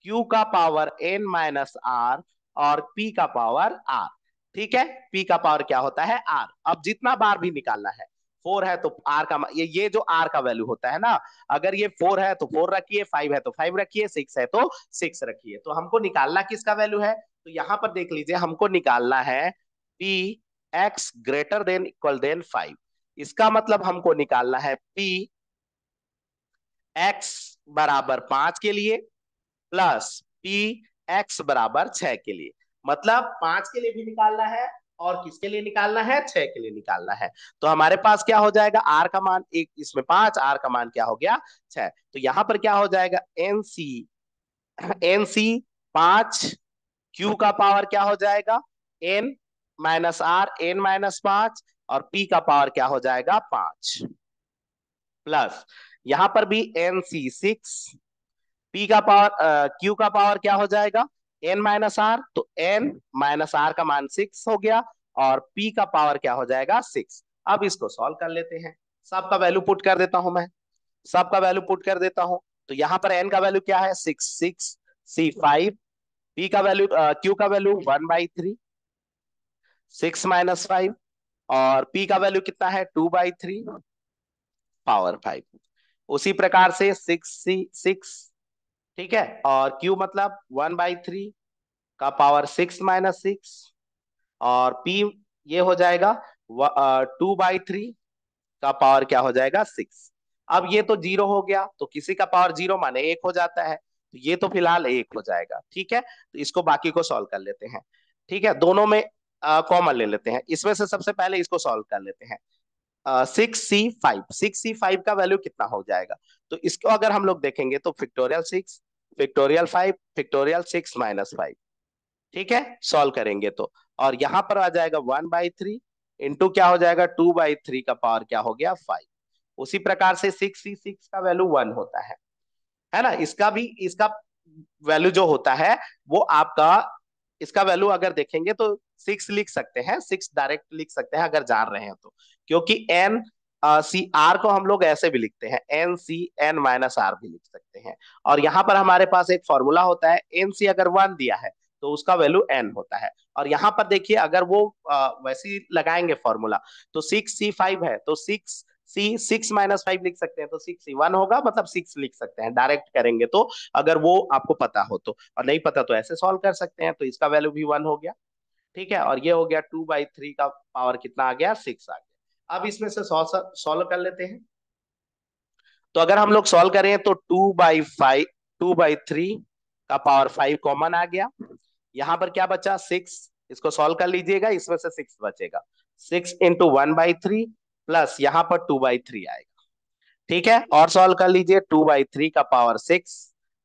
क्यू का पावर एन माइनस आर और पी का पावर आर ठीक है पी का पावर क्या होता है आर अब जितना बार भी निकालना है फोर है तो आर का ये ये जो आर का वैल्यू होता है ना अगर ये फोर है तो फोर रखिए फाइव है तो फाइव रखिए सिक्स है तो सिक्स रखिए तो हमको निकालना किसका वैल्यू है तो यहाँ पर देख लीजिए हमको निकालना है p x greater than equal than five इसका मतलब हमको निकालना है पी एक्स बराबर पांच के लिए प्लस पी एक्स बराबर छह के लिए मतलब पांच के लिए भी निकालना है और किसके लिए निकालना है छह के लिए निकालना है तो हमारे पास क्या हो जाएगा आर का मान एक इसमें पांच आर का मान क्या हो गया छह तो यहां पर क्या हो जाएगा एन सी एन सी पांच क्यू का पावर क्या हो जाएगा n minus r n minus पांच और पी का पावर क्या हो जाएगा पांच प्लस यहां पर भी एन सी सिक्स पी का पावर क्यू का पावर क्या हो जाएगा एन माइनस आर तो एन माइनस आर का मान सिक्स हो गया और पी का पावर क्या हो जाएगा सिक्स अब इसको सॉल्व कर लेते हैं सबका वैल्यू पुट कर देता हूं मैं सबका वैल्यू पुट कर देता हूं तो यहाँ पर एन का वैल्यू क्या है six six c five p का वैल्यू क्यू का value one by three six minus five और पी का वैल्यू कितना है two by three power five उसी प्रकार से सिक्स सी सिक्स ठीक है और क्यू मतलब वन बाई थ्री का पावर सिक्स माइनस सिक्स और पी ये हो जाएगा टू बाई थ्री का पावर क्या हो जाएगा सिक्स अब ये तो जीरो हो गया तो किसी का पावर जीरो माने एक हो जाता है तो ये तो फिलहाल एक हो जाएगा ठीक है तो इसको बाकी को सॉल्व कर लेते हैं ठीक है दोनों में कॉमन ले लेते हैं इसमें से सबसे पहले इसको सॉल्व कर लेते हैं six c five six c five का वैल्यू कितना हो जाएगा तो इसको अगर हम लोग देखेंगे तो factorial six factorial five factorial six minus five ठीक है सॉल्व करेंगे तो और यहां पर आ जाएगा वन बाई थ्री इंटू क्या हो जाएगा टू बाई थ्री का पावर क्या हो गया फाइव उसी प्रकार से सिक्स सी सिक्स का वैल्यू वन होता है है ना इसका भी इसका वैल्यू जो होता है वो आपका इसका वैल्यू अगर देखेंगे तो सिक्स लिख सकते हैं सिक्स डायरेक्ट लिख सकते हैं अगर जान रहे हैं तो क्योंकि एन सी आर को हम लोग ऐसे भी लिखते हैं n c n minus r भी लिख सकते हैं और यहाँ पर हमारे पास एक फॉर्मूला होता है एन सी अगर वन दिया है तो उसका वैल्यू एन होता है और यहाँ पर देखिए अगर वो आ, वैसी लगाएंगे फॉर्मूला तो सिक्स सी फाइव है तो six c six minus five लिख सकते हैं तो सिक्स सी वन होगा मतलब सिक्स लिख सकते हैं डायरेक्ट करेंगे तो अगर वो आपको पता हो तो और नहीं पता तो ऐसे सॉल्व कर सकते हैं तो इसका वैल्यू भी वन हो गया ठीक है और ये हो गया टू बाई थ्री का पावर कितना आ गया सिक्स आ गया अब इसमें से सॉल्व कर लेते हैं तो अगर हम लोग सॉल्व करें तो two by five two by three का पावर फाइव कॉमन आ गया यहाँ पर क्या बचा सिक्स इसको सॉल्व कर लीजिएगा इसमें से सिक्स बचेगा six into one by three plus यहाँ पर टू बाई थ्री आएगा ठीक है और सॉल्व कर लीजिए टू बाई थ्री का पावर सिक्स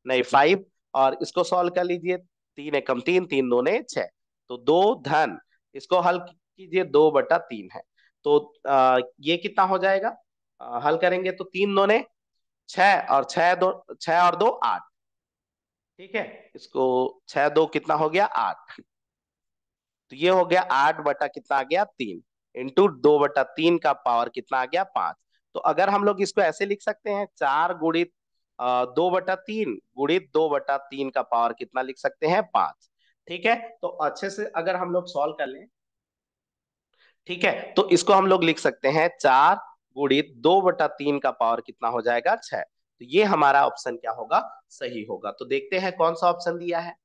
नहीं फाइव और इसको सॉल्व कर लीजिए तीन एकम तीन तीन दो ने छ तो दो धन इसको हल कीजिए दो बटा तीन है तो आ, ये कितना हो जाएगा आ, हल करेंगे तो तीन दो ने छ और छ दो छ और दो आठ ठीक है इसको छ दो कितना हो गया आठ तो ये हो गया आठ बटा कितना आ गया तीन इंटू दो बटा तीन का पावर कितना आ गया पांच तो अगर हम लोग इसको ऐसे लिख सकते हैं चार गुणित दो बटा तीन गुणित दो बटा तीन का पावर कितना लिख सकते हैं पांच ठीक है तो अच्छे से अगर हम लोग सॉल्व कर लें ठीक है तो इसको हम लोग लिख सकते हैं चार गुणित दो बटा तीन का पावर कितना हो जाएगा छह तो ये हमारा ऑप्शन क्या होगा सही होगा तो देखते हैं कौन सा ऑप्शन दिया है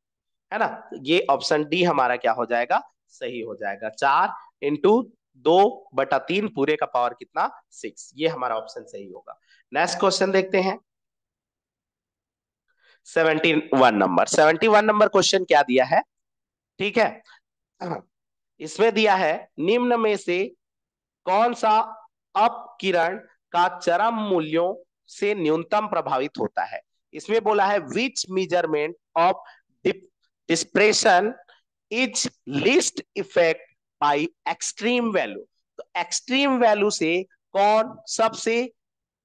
है ना तो ये ऑप्शन डी हमारा क्या हो जाएगा सही हो जाएगा चार इंटू दो बटा तीन पूरे का पावर कितना सिक्स ये हमारा ऑप्शन सही होगा नेक्स्ट क्वेश्चन देखते हैं seventy one number seventy one number question क्या दिया है ठीक है हाँ। इसमें दिया है निम्न में से कौन सा अपकिरण का चरम मूल्यों से न्यूनतम प्रभावित होता है इसमें बोला है which measurement of dispersion is least effect by extreme value तो एक्सट्रीम वैल्यू से कौन सबसे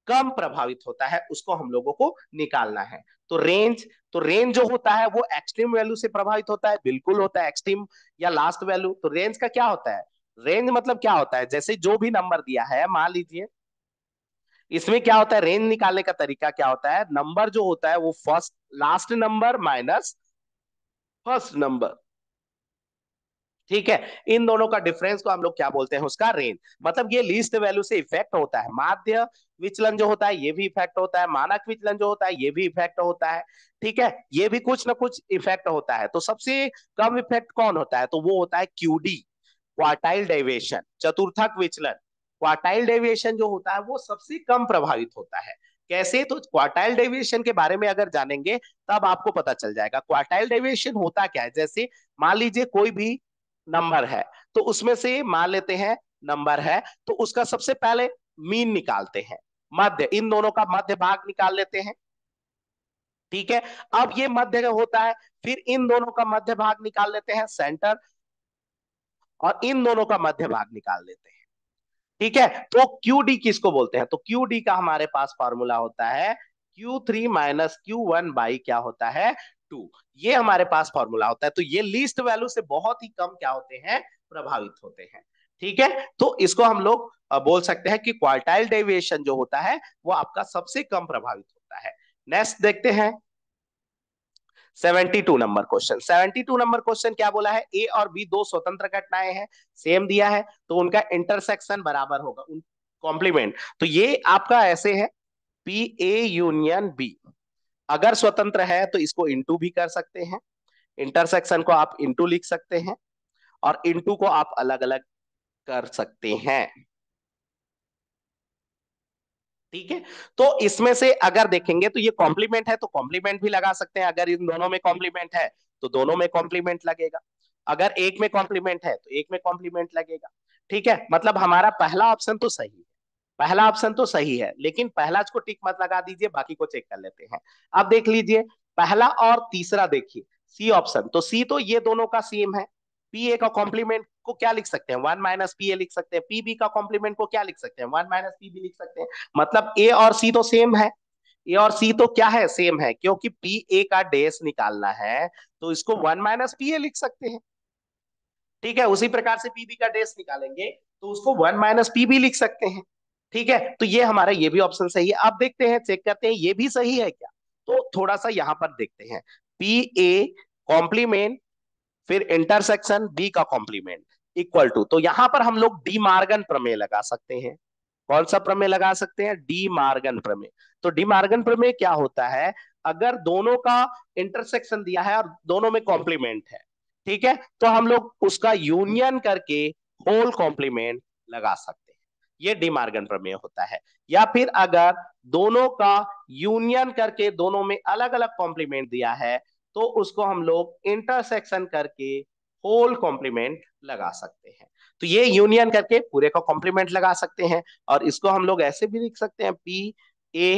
कम प्रभावित होता है उसको हम लोगों को निकालना है तो रेंज तो रेंज जो होता है वो एक्सट्रीम वैल्यू से प्रभावित होता है बिल्कुल होता है एक्सट्रीम या लास्ट वैल्यू तो रेंज का क्या होता है रेंज मतलब क्या होता है जैसे जो भी नंबर दिया है मान लीजिए इसमें क्या होता है रेंज निकालने का तरीका क्या होता है नंबर जो होता है वो first last number minus first number ठीक है इन दोनों का डिफरेंस को हम लोग क्या बोलते हैं उसका रेंज मतलब ये लीस्ट वैल्यू से इफेक्ट होता है माध्य विचलन जो होता है ये भी इफेक्ट होता है मानक विचलन जो होता है ये भी इफेक्ट होता है ठीक है ये भी कुछ ना कुछ इफेक्ट होता है तो सबसे कम इफेक्ट कौन होता है तो वो होता है क्यूडी क्वार्टाइल डेविएशन चतुर्थक विचलन क्वार्टाइल डेविएशन जो होता है वो सबसे कम प्रभावित होता है कैसे तो क्वार्टाइल डेविएशन के बारे में अगर जानेंगे तब आपको पता चल जाएगा क्वार्टाइल डेविएशन होता क्या है जैसे मान लीजिए कोई भी नंबर है तो उसमें से मान लेते हैं नंबर है तो उसका सबसे पहले मीन निकालते हैं मध्य इन दोनों का मध्य भाग निकाल लेते हैं ठीक है अब ये मध्य होता है फिर इन दोनों का मध्य भाग निकाल लेते हैं सेंटर और इन दोनों का मध्य भाग निकाल लेते हैं ठीक है तो क्यू डी किसको बोलते हैं तो क्यू डी का हमारे पास फॉर्मूला होता है q three minus q one by क्या होता है टू ये हमारे पास फॉर्मूला होता है तो ये लीस्ट वैल्यू से बहुत ही कम क्या होते हैं प्रभावित होते हैं ठीक है तो इसको हम लोग बोल सकते हैं कि क्वार्टाइल डेविएशन जो होता है वो आपका सबसे कम प्रभावित होता है नेक्स्ट देखते हैं 72 नंबर क्वेश्चन 72 नंबर क्वेश्चन क्या बोला है ए और बी दो स्वतंत्र घटनाएं हैं सेम दिया है तो उनका इंटरसेक्शन बराबर होगा कॉम्प्लीमेंट तो ये आपका ऐसे है पी ए यूनियन बी अगर स्वतंत्र है तो इसको इंटू भी कर सकते हैं इंटरसेक्शन को आप इंटू लिख सकते हैं और इंटू को आप अलग अलग कर सकते हैं ठीक है तो इसमें से अगर देखेंगे तो ये कॉम्प्लीमेंट है तो कॉम्प्लीमेंट भी लगा सकते हैं अगर इन दोनों में कॉम्प्लीमेंट है तो दोनों में कॉम्प्लीमेंट लगेगा अगर एक में कॉम्प्लीमेंट है तो एक में कॉम्प्लीमेंट लगेगा ठीक है मतलब हमारा पहला ऑप्शन तो सही है पहला ऑप्शन तो सही है लेकिन पहला को टिक मत लगा दीजिए बाकी को चेक कर लेते हैं अब देख लीजिए पहला और तीसरा देखिए सी ऑप्शन तो सी तो ये दोनों का सेम है पी ए का कॉम्प्लीमेंट को क्या लिख सकते हैं वन माइनस पी ए लिख सकते हैं पी बी का कॉम्प्लीमेंट को क्या लिख सकते हैं वन माइनस पी बी लिख सकते हैं मतलब ए और सी तो सेम है ए और सी तो क्या है सेम है क्योंकि पी ए का डेस निकालना है तो इसको वन माइनस पी ए लिख सकते हैं ठीक है उसी प्रकार से पीबी का डेस निकालेंगे तो उसको वन माइनस पी बी लिख सकते हैं ठीक है तो ये हमारा ये भी ऑप्शन सही है आप देखते हैं चेक करते हैं ये भी सही है क्या तो थोड़ा सा यहां पर देखते हैं पी ए कॉम्प्लीमेंट फिर इंटरसेक्शन बी का कॉम्प्लीमेंट इक्वल टू तो यहां पर हम लोग डी मार्गन प्रमेय लगा सकते हैं कौन सा प्रमेय लगा सकते हैं डी मार्गन प्रमेय तो डी मार्गन प्रमेय क्या होता है अगर दोनों का इंटरसेक्शन दिया है और दोनों में कॉम्प्लीमेंट है ठीक है तो हम लोग उसका यूनियन करके होल कॉम्प्लीमेंट लगा सकते हैं ये डिमार्गन प्रमेय होता है या फिर अगर दोनों का यूनियन करके दोनों में अलग अलग कॉम्प्लीमेंट दिया है तो उसको हम लोग इंटरसेक्शन करके होल कॉम्प्लीमेंट लगा सकते हैं तो ये यूनियन करके पूरे का कॉम्प्लीमेंट लगा सकते हैं और इसको हम लोग ऐसे भी लिख सकते हैं पी ए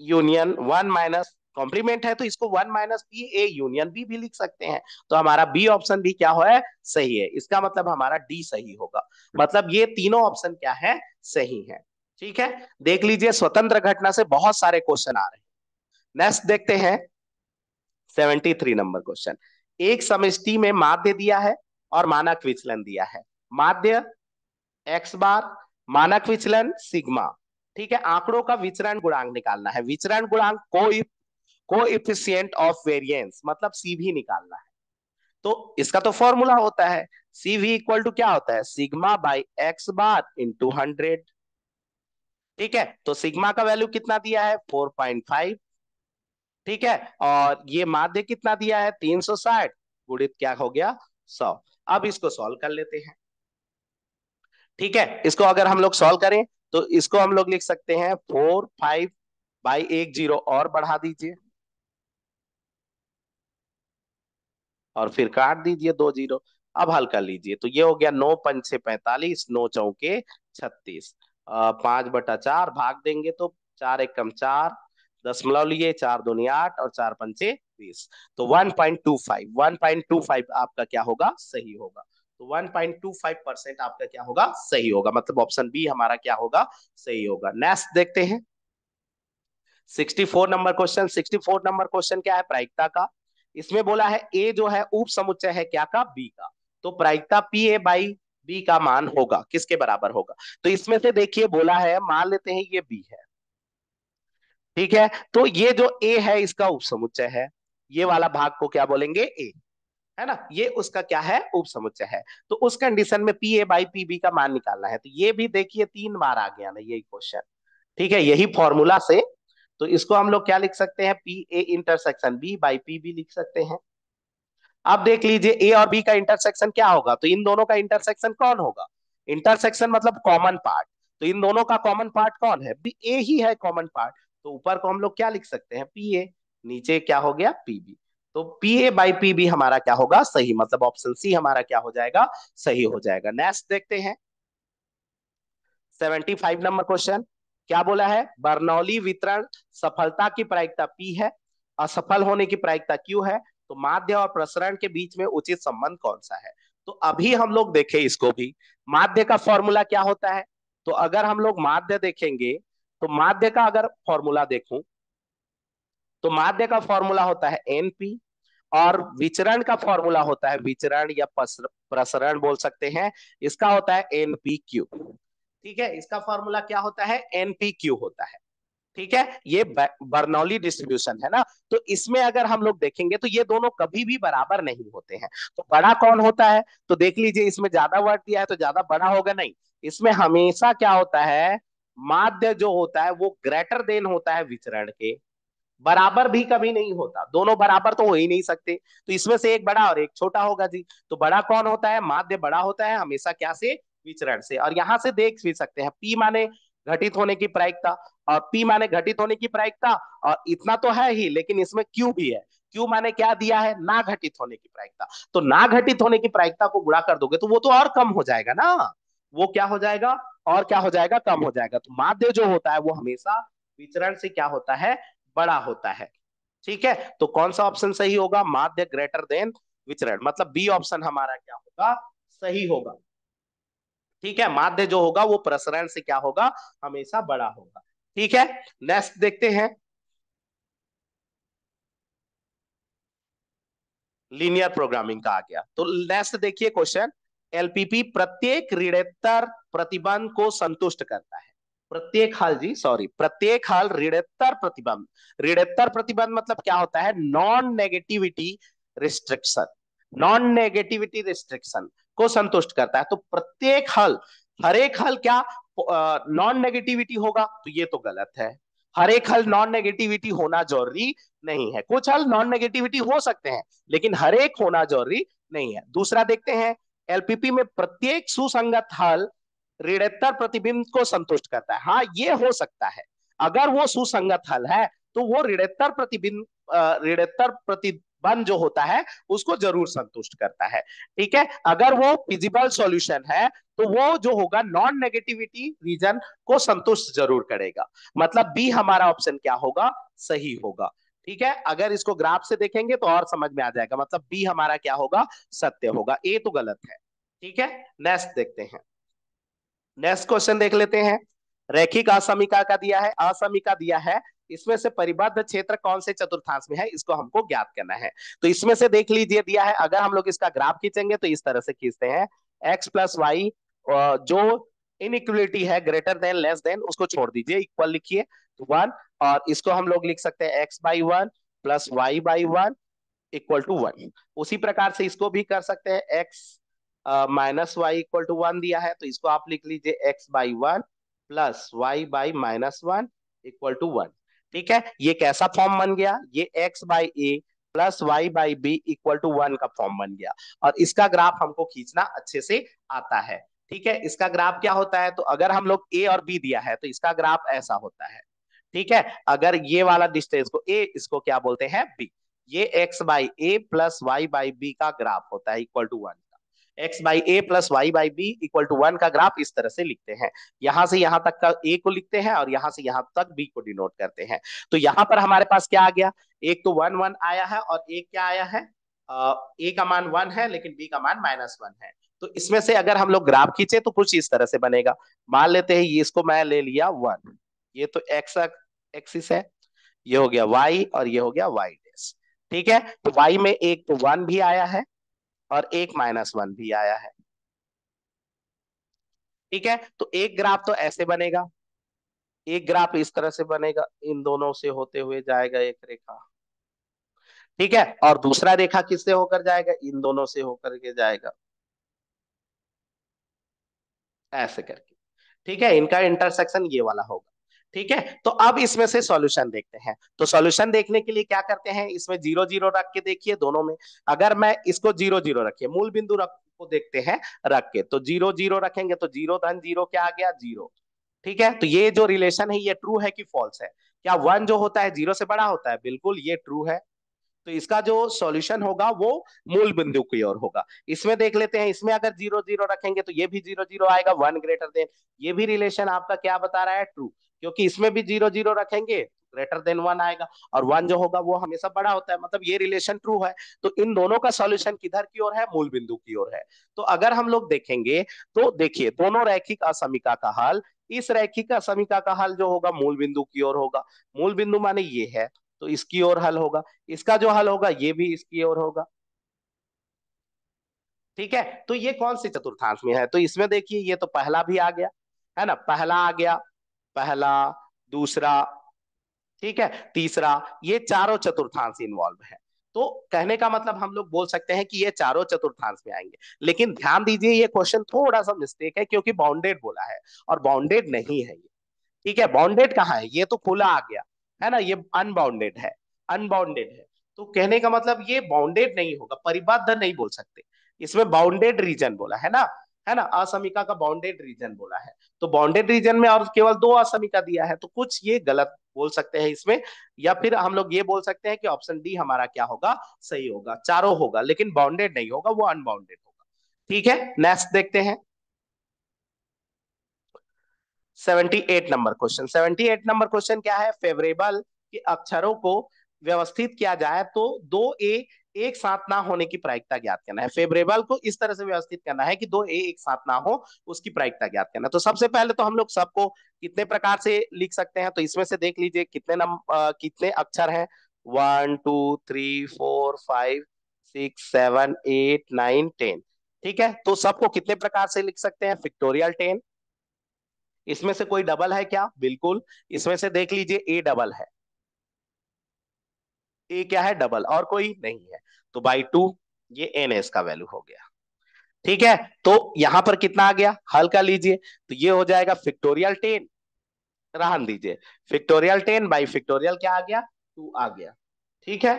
यूनियन वन माइनस कॉम्प्लीमेंट है तो इसको one minus P A union b भी लिख सकते हैं तो हमारा बी ऑप्शन भी क्या हो है सही है इसका मतलब हमारा डी सही होगा मतलब ये तीनों ऑप्शन क्या है सही है ठीक है देख लीजिए स्वतंत्र घटना से बहुत सारे क्वेश्चन आ रहे हैं नेक्स्ट देखते हैं सेवेंटी थ्री नंबर क्वेश्चन एक समिष्टि में माध्य दिया है और मानक विचलन दिया है माध्य एक्स बार मानक विचलन सिग्मा ठीक है आंकड़ों का विचरण गुणांक निकालना है विचरण गुणांक कोई कोएफिशिएंट ऑफ वेरिएंस मतलब सीवी निकालना है तो इसका तो फॉर्मूला होता है सीवी इक्वल टू क्या होता है sigma by x bar two hundred ठीक है तो सिग्मा का वैल्यू कितना दिया है फोर पॉइंट फाइव ठीक है और ये माध्य कितना दिया है तीन सौ साठ गुणित क्या हो गया सौ अब इसको सॉल्व कर लेते हैं ठीक है इसको अगर हम लोग सॉल्व करें तो इसको हम लोग लिख सकते हैं फोर फाइव बाई एक जीरो और बढ़ा दीजिए और फिर काट दीजिए दो जीरो अब हल कर लीजिए तो ये हो गया नौ पंच से पैंतालीस नौ चौके छत्तीस पांच बटा चार भाग देंगे तो चार एक कम चार दशमलव लिए चार दूनी आठ और चार पंचे बीस तो one point two five one point two five आपका क्या होगा सही होगा तो one point two five percent आपका क्या होगा सही होगा मतलब ऑप्शन बी हमारा क्या होगा सही होगा नेक्स्ट देखते हैं 64 नंबर क्वेश्चन 64 नंबर क्वेश्चन क्या है प्रायिकता का इसमें बोला है ए जो है उप समुच्चय है क्या का बी का तो प्रायिकता पी ए बाई बी का मान होगा किसके बराबर होगा तो इसमें से देखिए बोला है मान लेते हैं ये बी है ठीक है तो ये जो ए है इसका समुच्चय है ये वाला भाग को क्या बोलेंगे ए है ना ये उसका क्या है समुच्चय है तो उस कंडीशन में p A by p b का मान निकालना है तो ये भी देखिए तीन बार आ गया ना यही क्वेश्चन ठीक है यही फॉर्मूला से तो इसको हम लोग क्या लिख सकते हैं p A intersection B by p b लिख सकते हैं अब देख लीजिए ए और बी का इंटरसेक्शन क्या होगा तो इन दोनों का इंटरसेक्शन कौन होगा इंटरसेक्शन मतलब कॉमन पार्ट तो इन दोनों का कॉमन पार्ट कौन है बी ए ही है कॉमन पार्ट तो ऊपर को हम लोग क्या लिख सकते हैं पी ए नीचे क्या हो गया पी बी तो P A by p b हमारा क्या होगा सही मतलब ऑप्शन सी हमारा क्या हो जाएगा सही हो जाएगा नेक्स्ट देखते हैं सेवेंटी फाइव नंबर क्वेश्चन क्या बोला है बर्नौली वितरण सफलता की प्रायिकता पी है असफल होने की प्रायिकता क्यू है तो माध्य और प्रसरण के बीच में उचित संबंध कौन सा है तो अभी हम लोग देखें इसको भी माध्य का फॉर्मूला क्या होता है तो अगर हम लोग माध्य देखेंगे तो माध्य का अगर फॉर्मूला देखूं तो माध्य का फॉर्मूला होता है एनपी और विचरण का फॉर्मूला होता है विचरण या प्रसरण बोल सकते हैं इसका होता है एनपी क्यू ठीक है इसका फॉर्मूला क्या होता है एनपी क्यू होता है ठीक है ये बर्नौली डिस्ट्रीब्यूशन है ना तो इसमें अगर हम लोग देखेंगे तो ये दोनों कभी भी बराबर नहीं होते हैं तो बड़ा कौन होता है तो देख लीजिए इसमें ज्यादा वर्ड दिया है तो ज्यादा बड़ा होगा नहीं इसमें हमेशा क्या होता है माध्य जो होता है वो ग्रेटर देन होता है विचरण के बराबर भी कभी नहीं होता दोनों बराबर तो हो ही नहीं सकते तो इसमें से एक बड़ा और एक छोटा होगा जी तो बड़ा कौन होता है माध्य बड़ा होता है हमेशा क्या से विचरण से और यहाँ से देख भी सकते हैं पी माने घटित होने की प्रायिकता और पी माने घटित होने की प्रायिकता और इतना तो है ही लेकिन इसमें क्यू भी है क्यू माने क्या दिया है ना घटित होने की प्रायिकता तो ना घटित होने की प्रायिकता को गुणा कर दोगे तो वो तो और कम हो जाएगा ना वो क्या हो जाएगा और क्या हो जाएगा कम हो जाएगा तो माध्य जो होता है वो हमेशा विचरण से क्या होता है बड़ा होता है ठीक है तो कौन सा ऑप्शन सही होगा माध्य ग्रेटर देन विचरण मतलब बी ऑप्शन हमारा क्या होगा सही होगा ठीक है माध्य जो होगा वो प्रसरण से क्या होगा हमेशा बड़ा होगा ठीक है नेक्स्ट देखते हैं लीनियर प्रोग्रामिंग का आ गया तो नेक्स्ट देखिए क्वेश्चन एलपीपी प्रत्येक ऋणत्तर प्रतिबंध को संतुष्ट करता है प्रत्येक हाल जी सॉरी प्रत्येक हाल ऋणत्तर प्रतिबंध ऋणत्तर प्रतिबंध मतलब क्या होता है non negativity restriction non negativity restriction को संतुष्ट करता है तो प्रत्येक हल हर एक हल क्या नॉन नेगेटिविटी होगा तो ये तो गलत है हर एक हल नॉन नेगेटिविटी होना जरूरी नहीं है कुछ हल नॉन नेगेटिविटी हो सकते हैं लेकिन हर एक होना जरूरी नहीं है दूसरा देखते हैं एलपीपी में प्रत्येक सुसंगत हल ऋणत्तर प्रतिबिंब को संतुष्ट करता है हाँ ये हो सकता है अगर वो सुसंगत हल है तो वो ऋणत्तर प्रतिबिंब ऋणत्तर प्रति वन जो होता है उसको जरूर संतुष्ट करता है ठीक है अगर वो फिजिबल सॉल्यूशन है तो वो जो होगा नॉन नेगेटिविटी रीजन को संतुष्ट जरूर करेगा मतलब बी हमारा ऑप्शन क्या होगा सही होगा ठीक है अगर इसको ग्राफ से देखेंगे तो और समझ में आ जाएगा मतलब बी हमारा क्या होगा सत्य होगा ए तो गलत है ठीक है नेक्स्ट देखते हैं नेक्स्ट क्वेश्चन देख लेते हैं रैखिक असमिका का दिया है असमिका दिया है इसमें से परिबद्ध क्षेत्र कौन से चतुर्थांश में है इसको हमको ज्ञात करना है तो इसमें से देख लीजिए दिया है अगर हम लोग इसका ग्राफ खींचेंगे तो इस तरह से खींचते हैं एक्स प्लस वाई जो इनइक्वलिटी है ग्रेटर देन लेस देन उसको छोड़ दीजिए इक्वल लिखिए तो वन और इसको हम लोग लिख सकते हैं x by one plus y by one equal to one उसी प्रकार से इसको भी कर सकते हैं x minus y equal to one दिया है तो इसको आप लिख लीजिए x by one plus y by minus one equal to one ठीक है ये कैसा फॉर्म बन गया ये x by a plus y by b equal to one का फॉर्म बन गया और इसका ग्राफ हमको खींचना अच्छे से आता है ठीक है इसका ग्राफ क्या होता है तो अगर हम लोग ए और बी दिया है तो इसका ग्राफ ऐसा होता है ठीक है अगर ये वाला डिस्टेंस को ए इसको क्या बोलते हैं बी ये x by a plus y by B का ग्राफ होता है equal to one x by a plus y by b equal to one का ग्राफ इस तरह से लिखते हैं यहां से यहां तक का ए को लिखते हैं और यहां से यहां तक बी को डिनोट करते हैं तो यहां पर हमारे पास क्या आ गया एक तो वन वन आया है और एक क्या आया है ए का मान वन है लेकिन बी का मान माइनस वन है तो इसमें से अगर हम लोग ग्राफ खींचे तो कुछ इस तरह से बनेगा मान लेते हैं ये इसको मैं ले लिया वन ये तो एक्स एक्सिस है ये हो गया वाई और ये हो गया वाई डेस ठीक है तो वाई में एक तो वन भी आया है और एक माइनस वन भी आया है ठीक है तो एक ग्राफ तो ऐसे बनेगा एक ग्राफ इस तरह से बनेगा इन दोनों से होते हुए जाएगा एक रेखा ठीक है और दूसरा रेखा किससे होकर जाएगा इन दोनों से होकर के जाएगा ऐसे करके ठीक है इनका इंटरसेक्शन ये वाला होगा ठीक है तो अब इसमें से सॉल्यूशन देखते हैं तो सॉल्यूशन देखने के लिए क्या करते हैं इसमें जीरो जीरो रख के देखिए दोनों में अगर मैं इसको जीरो जीरो रखिए मूल बिंदु रख को देखते हैं रख के तो जीरो जीरो रखेंगे तो जीरो धन जीरो क्या आ गया जीरो ठीक है तो ये जो रिलेशन है ये ट्रू है कि फॉल्स है क्या वन जो होता है जीरो से बड़ा होता है बिल्कुल ये ट्रू है तो इसका जो सॉल्यूशन होगा वो मूल बिंदु की ओर होगा इसमें देख लेते हैं इसमें अगर जीरो जीरो रखेंगे तो ये भी जीरो जीरो आएगा वन ग्रेटर देन ये भी रिलेशन आपका क्या बता रहा है ट्रू क्योंकि इसमें भी जीरो जीरो रखेंगे ग्रेटर देन वन आएगा और वन जो होगा वो हमेशा बड़ा होता है मतलब ये रिलेशन ट्रू है तो इन दोनों का सॉल्यूशन किधर की ओर है मूल बिंदु की ओर है तो अगर हम लोग देखेंगे तो देखिए दोनों रैखिक असमिका का हल इस रैखिक असमिका का हल जो होगा मूल बिंदु की ओर होगा मूल बिंदु माने ये है तो इसकी ओर हल होगा इसका जो हल होगा ये भी इसकी ओर होगा ठीक है तो ये कौन से चतुर्थांश में है तो इसमें देखिए ये तो पहला भी आ गया है ना पहला आ गया पहला दूसरा ठीक है तीसरा ये चारों चतुर्थांश इन्वॉल्व है तो कहने का मतलब हम लोग बोल सकते हैं कि ये चारों चतुर्थांश में आएंगे लेकिन ध्यान दीजिए ये क्वेश्चन थोड़ा सा मिस्टेक है क्योंकि बाउंडेड बोला है और बाउंडेड नहीं है ये ठीक है बाउंडेड कहाँ है ये तो खुला आ गया है ना ये अनबाउंडेड है अनबाउंडेड है तो कहने का मतलब ये बाउंडेड नहीं होगा परिबद्ध नहीं बोल सकते इसमें बाउंडेड रीजन बोला है ना है ना असमिका का बाउंडेड रीजन बोला है तो बाउंडेड रीजन में और केवल दो असमिका दिया है तो कुछ ये गलत बोल सकते हैं इसमें या फिर हम लोग ये बोल सकते हैं कि ऑप्शन डी हमारा क्या होगा सही होगा चारों होगा लेकिन बाउंडेड नहीं होगा वो अनबाउंडेड होगा ठीक है नेक्स्ट देखते हैं seventy eight number question eight number question क्या है फेवरेबल के अक्षरों को व्यवस्थित किया जाए तो दो ए एक साथ ना होने की प्रायिकता ज्ञात करना है फेवरेबल को इस तरह से व्यवस्थित करना है कि दो ए एक साथ ना हो उसकी प्रायिकता ज्ञात करना है तो सबसे पहले तो हम लोग सबको कितने प्रकार से लिख सकते हैं तो इसमें से देख लीजिए कितने नम आ, कितने अक्षर हैं one two three four five six seven eight nine ten ठीक है तो सबको कितने प्रकार से लिख सकते हैं फिक्टोरियल टेन इसमें से कोई डबल है क्या बिल्कुल इसमें से देख लीजिए ए डबल है ए क्या है डबल और कोई नहीं है तो बाई टू ये एन एस का वैल्यू हो गया ठीक है तो यहां पर कितना आ गया हल कर लीजिए तो ये हो जाएगा फिक्टोरियल टेन रहन दीजिए फिक्टोरियल टेन बाई फिक्टोरियल क्या आ गया टू आ गया ठीक है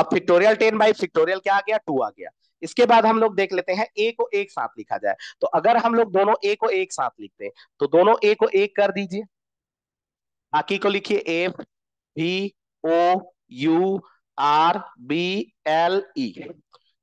अब फिक्टोरियल टेन बाई फिक्टोरियल क्या आ गया टू आ गया इसके बाद हम लोग देख लेते हैं ए को एक साथ लिखा जाए तो अगर हम लोग दोनों ए को एक साथ लिखते हैं तो दोनों ए को एक कर दीजिए बाकी को लिखिए F B O U R B L E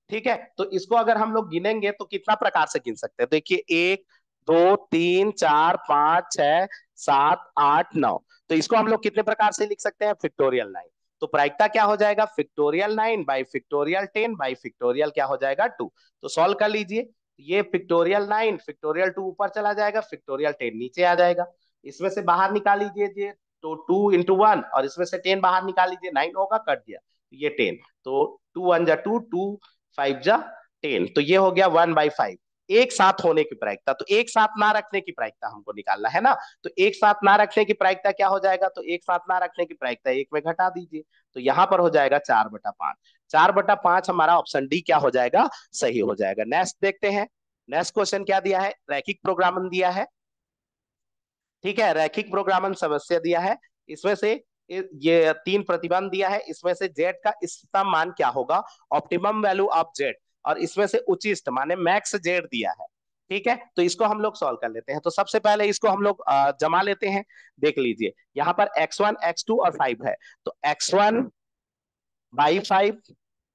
ठीक है तो इसको अगर हम लोग गिनेंगे तो कितना प्रकार से गिन सकते हैं देखिए एक दो तीन चार पांच छह सात आठ नौ तो इसको हम लोग कितने प्रकार से लिख सकते हैं फिक्टोरियल नाइन तो प्रायिकता क्या हो जाएगा factorial nine by factorial ten by factorial क्या हो जाएगा टू तो सॉल्व कर लीजिए ये फिक्टोरियल नाइन फिक्टोरियल टू ऊपर चला जाएगा फिक्टोरियल टेन नीचे आ जाएगा इसमें से बाहर निकाल लीजिए तो टू इंटू वन और इसमें से टेन बाहर निकाल लीजिए नाइन होगा कट दिया तो ये टेन तो टू वन जा टू टू फाइव जा टेन तो ये हो गया वन बाई फाइव एक साथ होने की प्रायिकता तो एक साथ ना रखने की प्रायिकता हमको निकालना है ना तो एक साथ ना रखने की प्रायिकता क्या हो जाएगा तो एक साथ ना रखने की प्रायिकता एक में घटा दीजिए तो यहाँ पर हो जाएगा चार बटा पांच चार बटा पांच हमारा ऑप्शन डी क्या हो जाएगा सही हो जाएगा नेक्स्ट देखते हैं नेक्स्ट क्वेश्चन क्या दिया है रैखिक प्रोग्राम दिया है ठीक है रैखिक प्रोग्रामन समस्या दिया है इसमें से ये तीन प्रतिबंध दिया है इसमें से जेड का इष्टतम मान क्या होगा ऑप्टिमम वैल्यू ऑफ जेड और इसमें से उचित माने मैक्स जेड दिया है ठीक है तो इसको हम लोग सॉल्व कर लेते हैं तो सबसे पहले इसको हम लोग जमा लेते हैं देख लीजिए यहाँ पर x1, x2 और 5 है तो x1 one by five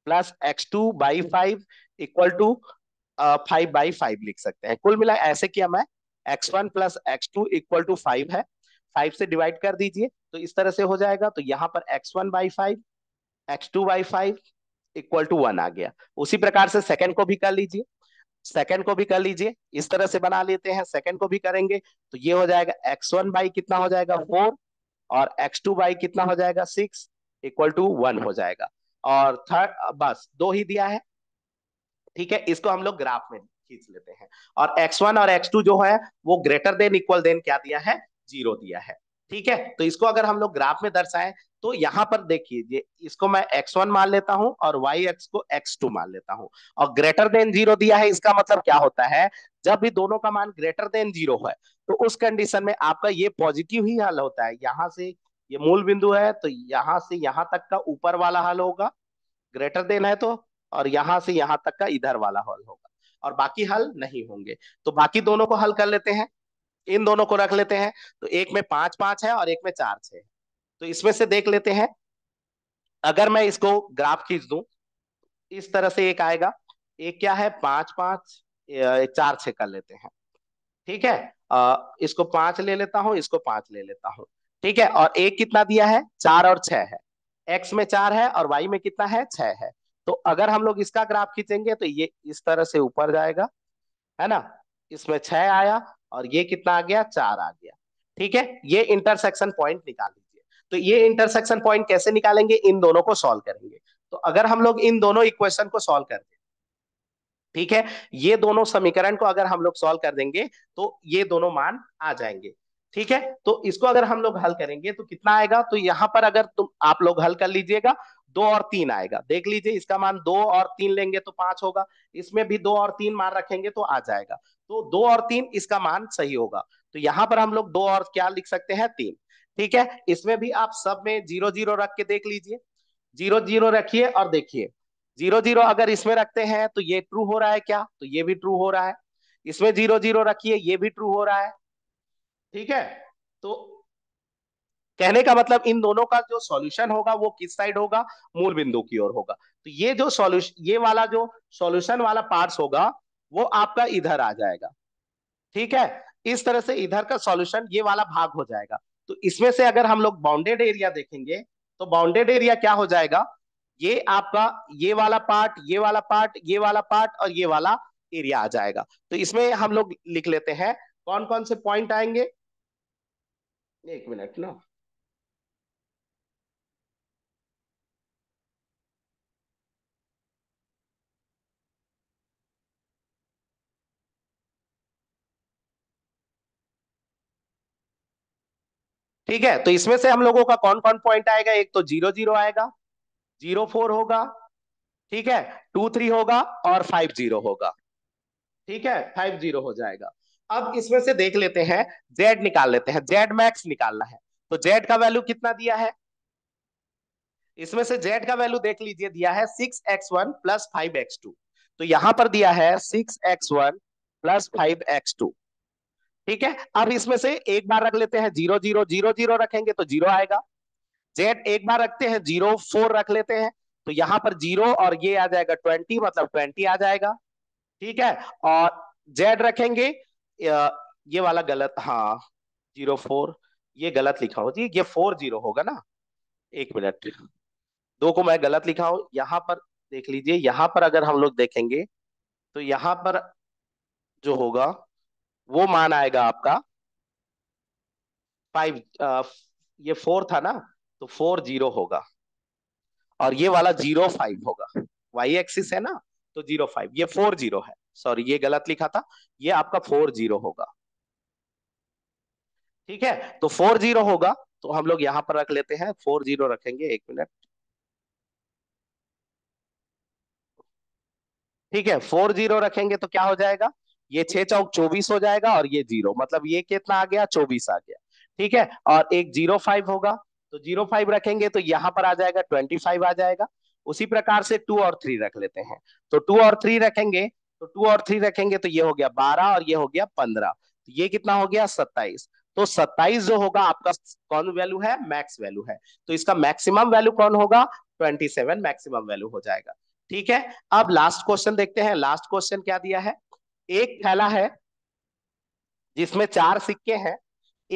plus x two by five equal to five by five लिख सकते हैं कुल मिला ऐसे किया मैं x one plus x two equal to five है फाइव से डिवाइड कर दीजिए तो इस तरह से हो जाएगा तो यहाँ पर x one by five x two by five equal to one आ गया उसी प्रकार से सेकेंड को भी कर लीजिए सेकेंड को भी कर लीजिए इस तरह से बना लेते हैं सेकेंड को भी करेंगे तो ये हो जाएगा एक्स वन बाई कितना हो जाएगा फोर और एक्स टू बाई कितना हो जाएगा सिक्स इक्वल टू वन हो जाएगा और थर्ड बस दो ही दिया है ठीक है इसको हम लोग ग्राफ में खींच लेते हैं और x1 और x2 जो है वो ग्रेटर देन इक्वल देन क्या दिया है जीरो दिया है ठीक है तो इसको अगर हम लोग ग्राफ में दर्शाए तो यहाँ पर देखिए इसको मैं x1 मान लेता हूँ और y एक्स को x2 मान लेता हूँ और ग्रेटर देन जीरो दिया है इसका मतलब क्या होता है जब भी दोनों का मान ग्रेटर देन जीरो है तो उस कंडीशन में आपका ये पॉजिटिव ही हल होता है यहाँ से ये मूल बिंदु है तो यहाँ से यहाँ तक का ऊपर वाला हल होगा ग्रेटर देन है तो और यहाँ से यहाँ तक का इधर वाला हल होगा और बाकी हल नहीं होंगे तो बाकी दोनों को हल कर लेते हैं इन दोनों को रख लेते हैं तो एक में पांच पांच है और एक में चार छ तो इसमें से देख लेते हैं अगर मैं इसको ग्राफ खींच दू इस तरह से एक आएगा एक क्या है पांच पांच चार छ कर लेते हैं ठीक है आ, इसको पांच ले लेता हूं इसको पांच ले लेता हूं ठीक है और एक कितना दिया है चार और छ है एक्स में चार है और वाई में कितना है छह है तो अगर हम लोग इसका ग्राफ खींचेंगे तो ये इस तरह से ऊपर जाएगा है ना इसमें छह आया और ये कितना आ गया चार आ गया ठीक है ये इंटरसेक्शन पॉइंट निकाल लीजिए तो ये इंटरसेक्शन पॉइंट कैसे निकालेंगे इन दोनों को सॉल्व करेंगे तो अगर हम लोग इन दोनों इक्वेशन को सॉल्व कर दें ठीक है ये दोनों समीकरण को अगर हम लोग सॉल्व कर देंगे तो ये दोनों मान आ जाएंगे ठीक है तो इसको अगर हम लोग हल करेंगे तो कितना आएगा तो यहाँ पर अगर तुम आप लोग हल कर लीजिएगा दो और तीन आएगा देख लीजिए इसका मान दो और तीन लेंगे तो पांच होगा इसमें भी दो और तीन मान रखेंगे तो आ जाएगा तो दो और तीन इसका मान सही होगा तो यहाँ पर हम लोग दो और क्या लिख सकते हैं तीन ठीक है इसमें भी आप सब में जीरो जीरो रख के देख लीजिए जीरो जीरो रखिए और देखिए जीरो जीरो अगर इसमें रखते हैं तो ये ट्रू हो रहा है क्या तो ये भी ट्रू हो रहा है इसमें जीरो जीरो रखिए ये भी ट्रू हो रहा है ठीक है तो कहने का मतलब इन दोनों का जो सॉल्यूशन होगा वो किस साइड होगा मूल बिंदु की ओर होगा तो ये जो सॉल्यूशन ये वाला जो सॉल्यूशन वाला पार्ट होगा वो आपका इधर आ जाएगा ठीक है इस तरह से इधर का सॉल्यूशन ये वाला भाग हो जाएगा तो इसमें से अगर हम लोग बाउंडेड एरिया देखेंगे तो बाउंडेड एरिया क्या हो जाएगा ये आपका ये वाला पार्ट ये वाला पार्ट ये वाला पार्ट और ये वाला एरिया आ जाएगा तो इसमें हम लोग लिख लेते हैं कौन कौन से पॉइंट आएंगे एक मिनट ना ठीक है तो इसमें से हम लोगों का कौन कौन पॉइंट आएगा एक तो जीरो जीरो आएगा जीरो फोर होगा ठीक है टू थ्री होगा और फाइव जीरो होगा ठीक है फाइव जीरो हो जाएगा अब इसमें से देख लेते हैं जेड निकाल लेते हैं जेड मैक्स निकालना है तो जेड का वैल्यू कितना दिया है इसमें से जेड का वैल्यू देख लीजिए दिया है six x one plus five x two तो यहां पर दिया है six x one plus five x two ठीक है अब इसमें से एक बार रख लेते हैं जीरो जीरो जीरो जीरो रखेंगे तो जीरो आएगा जेड एक बार रखते हैं जीरो फोर रख लेते हैं तो यहां पर जीरो और ये आ जाएगा ट्वेंटी मतलब ट्वेंटी आ जाएगा ठीक है और जेड रखेंगे ये वाला गलत हाँ जीरो फोर ये गलत लिखा हो जी ये फोर जीरो होगा ना एक मिनट दो को मैं गलत लिखा हूं यहां पर देख लीजिए यहां पर अगर हम लोग देखेंगे तो यहां पर जो होगा वो मान आएगा आपका फाइव ये फोर था ना तो फोर जीरो होगा और ये वाला जीरो फाइव होगा वाई एक्सिस है ना तो जीरो फाइव ये फोर जीरो है सॉरी ये गलत लिखा था ये आपका फोर जीरो होगा ठीक है तो फोर जीरो होगा तो हम लोग यहां पर रख लेते हैं फोर जीरो रखेंगे एक मिनट ठीक है फोर जीरो रखेंगे तो क्या हो जाएगा ये छह चौक चौबीस हो जाएगा और ये जीरो मतलब ये कितना आ गया चौबीस आ गया ठीक है और एक जीरो फाइव होगा तो जीरो फाइव रखेंगे तो यहाँ पर आ जाएगा ट्वेंटी फाइव आ जाएगा उसी प्रकार से टू और थ्री रख लेते हैं तो टू और थ्री रखेंगे तो टू और थ्री रखेंगे तो ये हो गया बारह और ये हो गया पंद्रह तो ये कितना हो गया सत्ताईस तो सत्ताईस जो होगा आपका कौन वैल्यू है मैक्स वैल्यू है तो इसका मैक्सिमम वैल्यू कौन होगा सेवन मैक्सिमम वैल्यू हो जाएगा ठीक है अब लास्ट क्वेश्चन देखते हैं लास्ट क्वेश्चन क्या दिया है एक थैला है जिसमें चार सिक्के हैं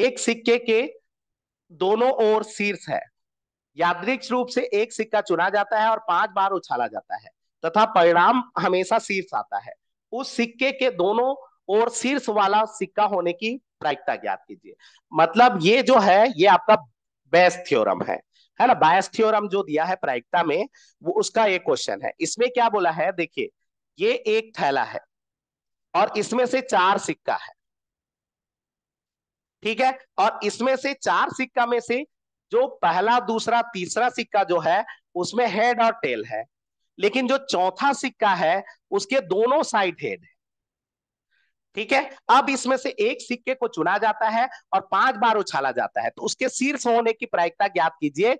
एक सिक्के के दोनों ओर शीर्ष है यादृक्ष रूप से एक सिक्का चुना जाता है और पांच बार उछाला जाता है तथा परिणाम हमेशा शीर्ष आता है उस सिक्के के दोनों ओर शीर्ष वाला सिक्का होने की प्रायिकता ज्ञात कीजिए मतलब ये जो है ये आपका बैस थ्योरम है है ना बायस थ्योरम जो दिया है प्रायिकता में वो उसका एक क्वेश्चन है इसमें क्या बोला है देखिए ये एक थैला है और इसमें से चार सिक्का है ठीक है और इसमें से चार सिक्का में से जो पहला दूसरा तीसरा सिक्का जो है उसमें हेड और टेल है लेकिन जो चौथा सिक्का है उसके दोनों साइड हेड है ठीक है अब इसमें से एक सिक्के को चुना जाता है और पांच बार उछाला जाता है तो उसके शीर्ष होने की प्रायिकता ज्ञात कीजिए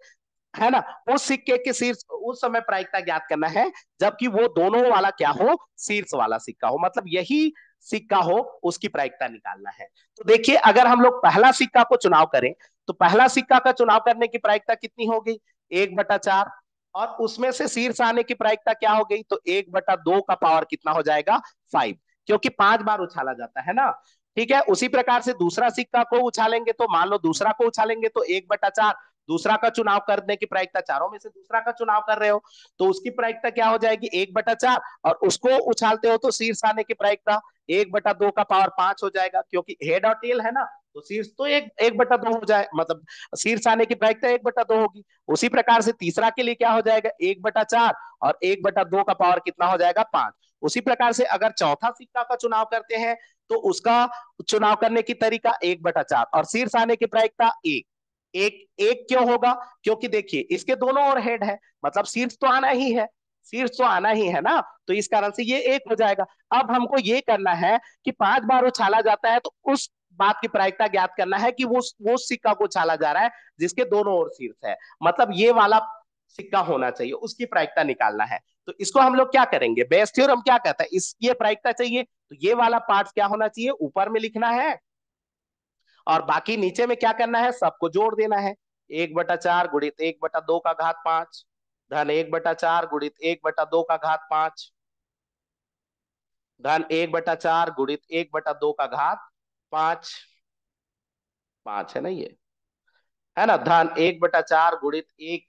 है ना उस सिक्के के शीर्ष उस समय प्रायिकता ज्ञात करना है जबकि वो दोनों वाला क्या हो शीर्ष वाला सिक्का हो मतलब यही सिक्का हो उसकी प्रायिकता निकालना है तो देखिए अगर हम लोग पहला सिक्का को चुनाव करें तो पहला सिक्का का चुनाव करने की प्रायिकता कितनी हो गई एक बटा चार और उसमें से शीर्ष आने की प्रायिकता क्या हो गई तो एक बटा दो का पावर कितना हो जाएगा फाइव क्योंकि पांच बार उछाला जाता है ना ठीक है उसी प्रकार से दूसरा सिक्का को उछालेंगे तो मान लो दूसरा को उछालेंगे तो एक बटा चार दूसरा का चुनाव करने की प्रायिकता चारों में से दूसरा का चुनाव कर रहे हो तो उसकी प्रायिकता क्या हो जाएगी एक बटा चार और उसको उछालते हो तो शीर्ष आने की प्रायिकता एक बटा दो का पावर पांच हो जाएगा क्योंकि हेड और टेल है ना तो शीर्ष तो एक एक बटा दो हो जाए मतलब शीर्ष आने की प्रायिकता एक बटा दो होगी उसी प्रकार से तीसरा के लिए क्या हो जाएगा एक बटा चार और एक बटा दो का पावर कितना हो जाएगा पांच उसी प्रकार से अगर चौथा सिक्का का चुनाव करते हैं तो उसका चुनाव करने की तरीका एक बटा चार और शीर्ष आने की प्रायिकता एक एक एक क्यों होगा क्योंकि देखिए इसके दोनों और हेड है मतलब सीट्स तो आना ही है शीर्ष तो आना ही है ना तो इस कारण से ये एक हो जाएगा अब हमको ये करना है कि पांच बार उछाला जाता है तो उस बात की प्रायिकता ज्ञात करना है कि वो वो सिक्का को उछाला जा रहा है जिसके दोनों ओर शीर्ष है मतलब ये वाला सिक्का होना चाहिए उसकी प्रायिकता निकालना है तो इसको हम लोग क्या करेंगे बेस्ट थ्योरम क्या कहता है इस ये प्रायिकता चाहिए तो ये वाला पार्ट क्या होना चाहिए ऊपर में लिखना है और बाकी नीचे में क्या करना है सबको जोड़ देना है एक बटा चार गुणित एक बटा दो का घात पांच धन एक बटा चार गुणित एक बटा दो का घात पांच धन एक बटा चार गुणित एक बटा दो का घात पांच पांच है ना ये है ना धन एक बटा चार गुणित एक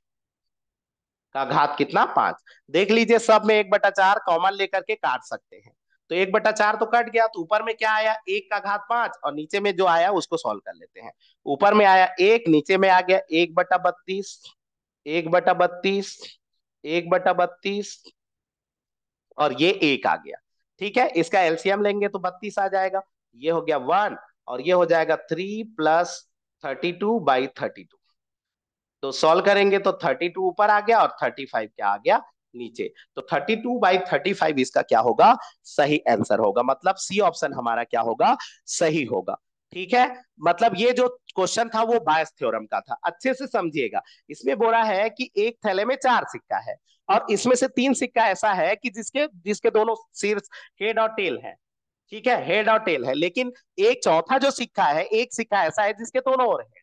का घात कितना पांच देख लीजिए सब में एक बटा चार कॉमन लेकर के काट सकते हैं तो एक बटा चार तो कट गया तो ऊपर में क्या आया एक का घात पांच और नीचे में जो आया उसको सॉल्व कर लेते हैं ऊपर में आया एक नीचे में आ गया एक बटा बत्तीस एक बटा बत्तीस एक बटा बत्तीस और ये एक आ गया ठीक है इसका एलसीएम लेंगे तो बत्तीस आ जाएगा ये हो गया वन और ये हो जाएगा three plus thirty two by thirty two तो सॉल्व करेंगे तो थर्टी टू ऊपर आ गया और थर्टी फाइव क्या आ गया नीचे तो 32 टू बाई थर्टी इसका क्या होगा सही आंसर होगा मतलब सी ऑप्शन हमारा क्या होगा सही होगा ठीक है मतलब ये जो क्वेश्चन था वो बायस थ्योरम का था अच्छे से समझिएगा इसमें बोला है कि एक थैले में चार सिक्का है और इसमें से तीन सिक्का ऐसा है कि जिसके जिसके दोनों शीर्ष हेड और टेल है ठीक है हेड और टेल है लेकिन एक चौथा जो सिक्का है एक सिक्का ऐसा है जिसके दोनों ओर है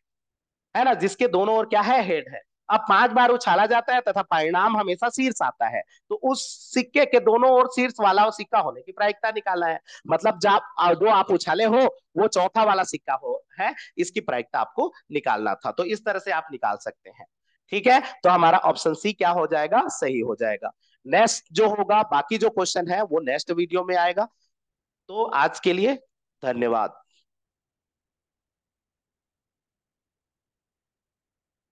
है ना जिसके दोनों ओर क्या है हेड है अब पांच बार उछाला जाता है तथा परिणाम हमेशा शीर्ष आता है तो उस सिक्के के दोनों ओर शीर्ष वाला और सिक्का होने की प्रायिकता निकालना है मतलब जब जो आप उछाले हो वो चौथा वाला सिक्का हो है इसकी प्रायिकता आपको निकालना था तो इस तरह से आप निकाल सकते हैं ठीक है तो हमारा ऑप्शन सी क्या हो जाएगा सही हो जाएगा नेक्स्ट जो होगा बाकी जो क्वेश्चन है वो नेक्स्ट वीडियो में आएगा तो आज के लिए धन्यवाद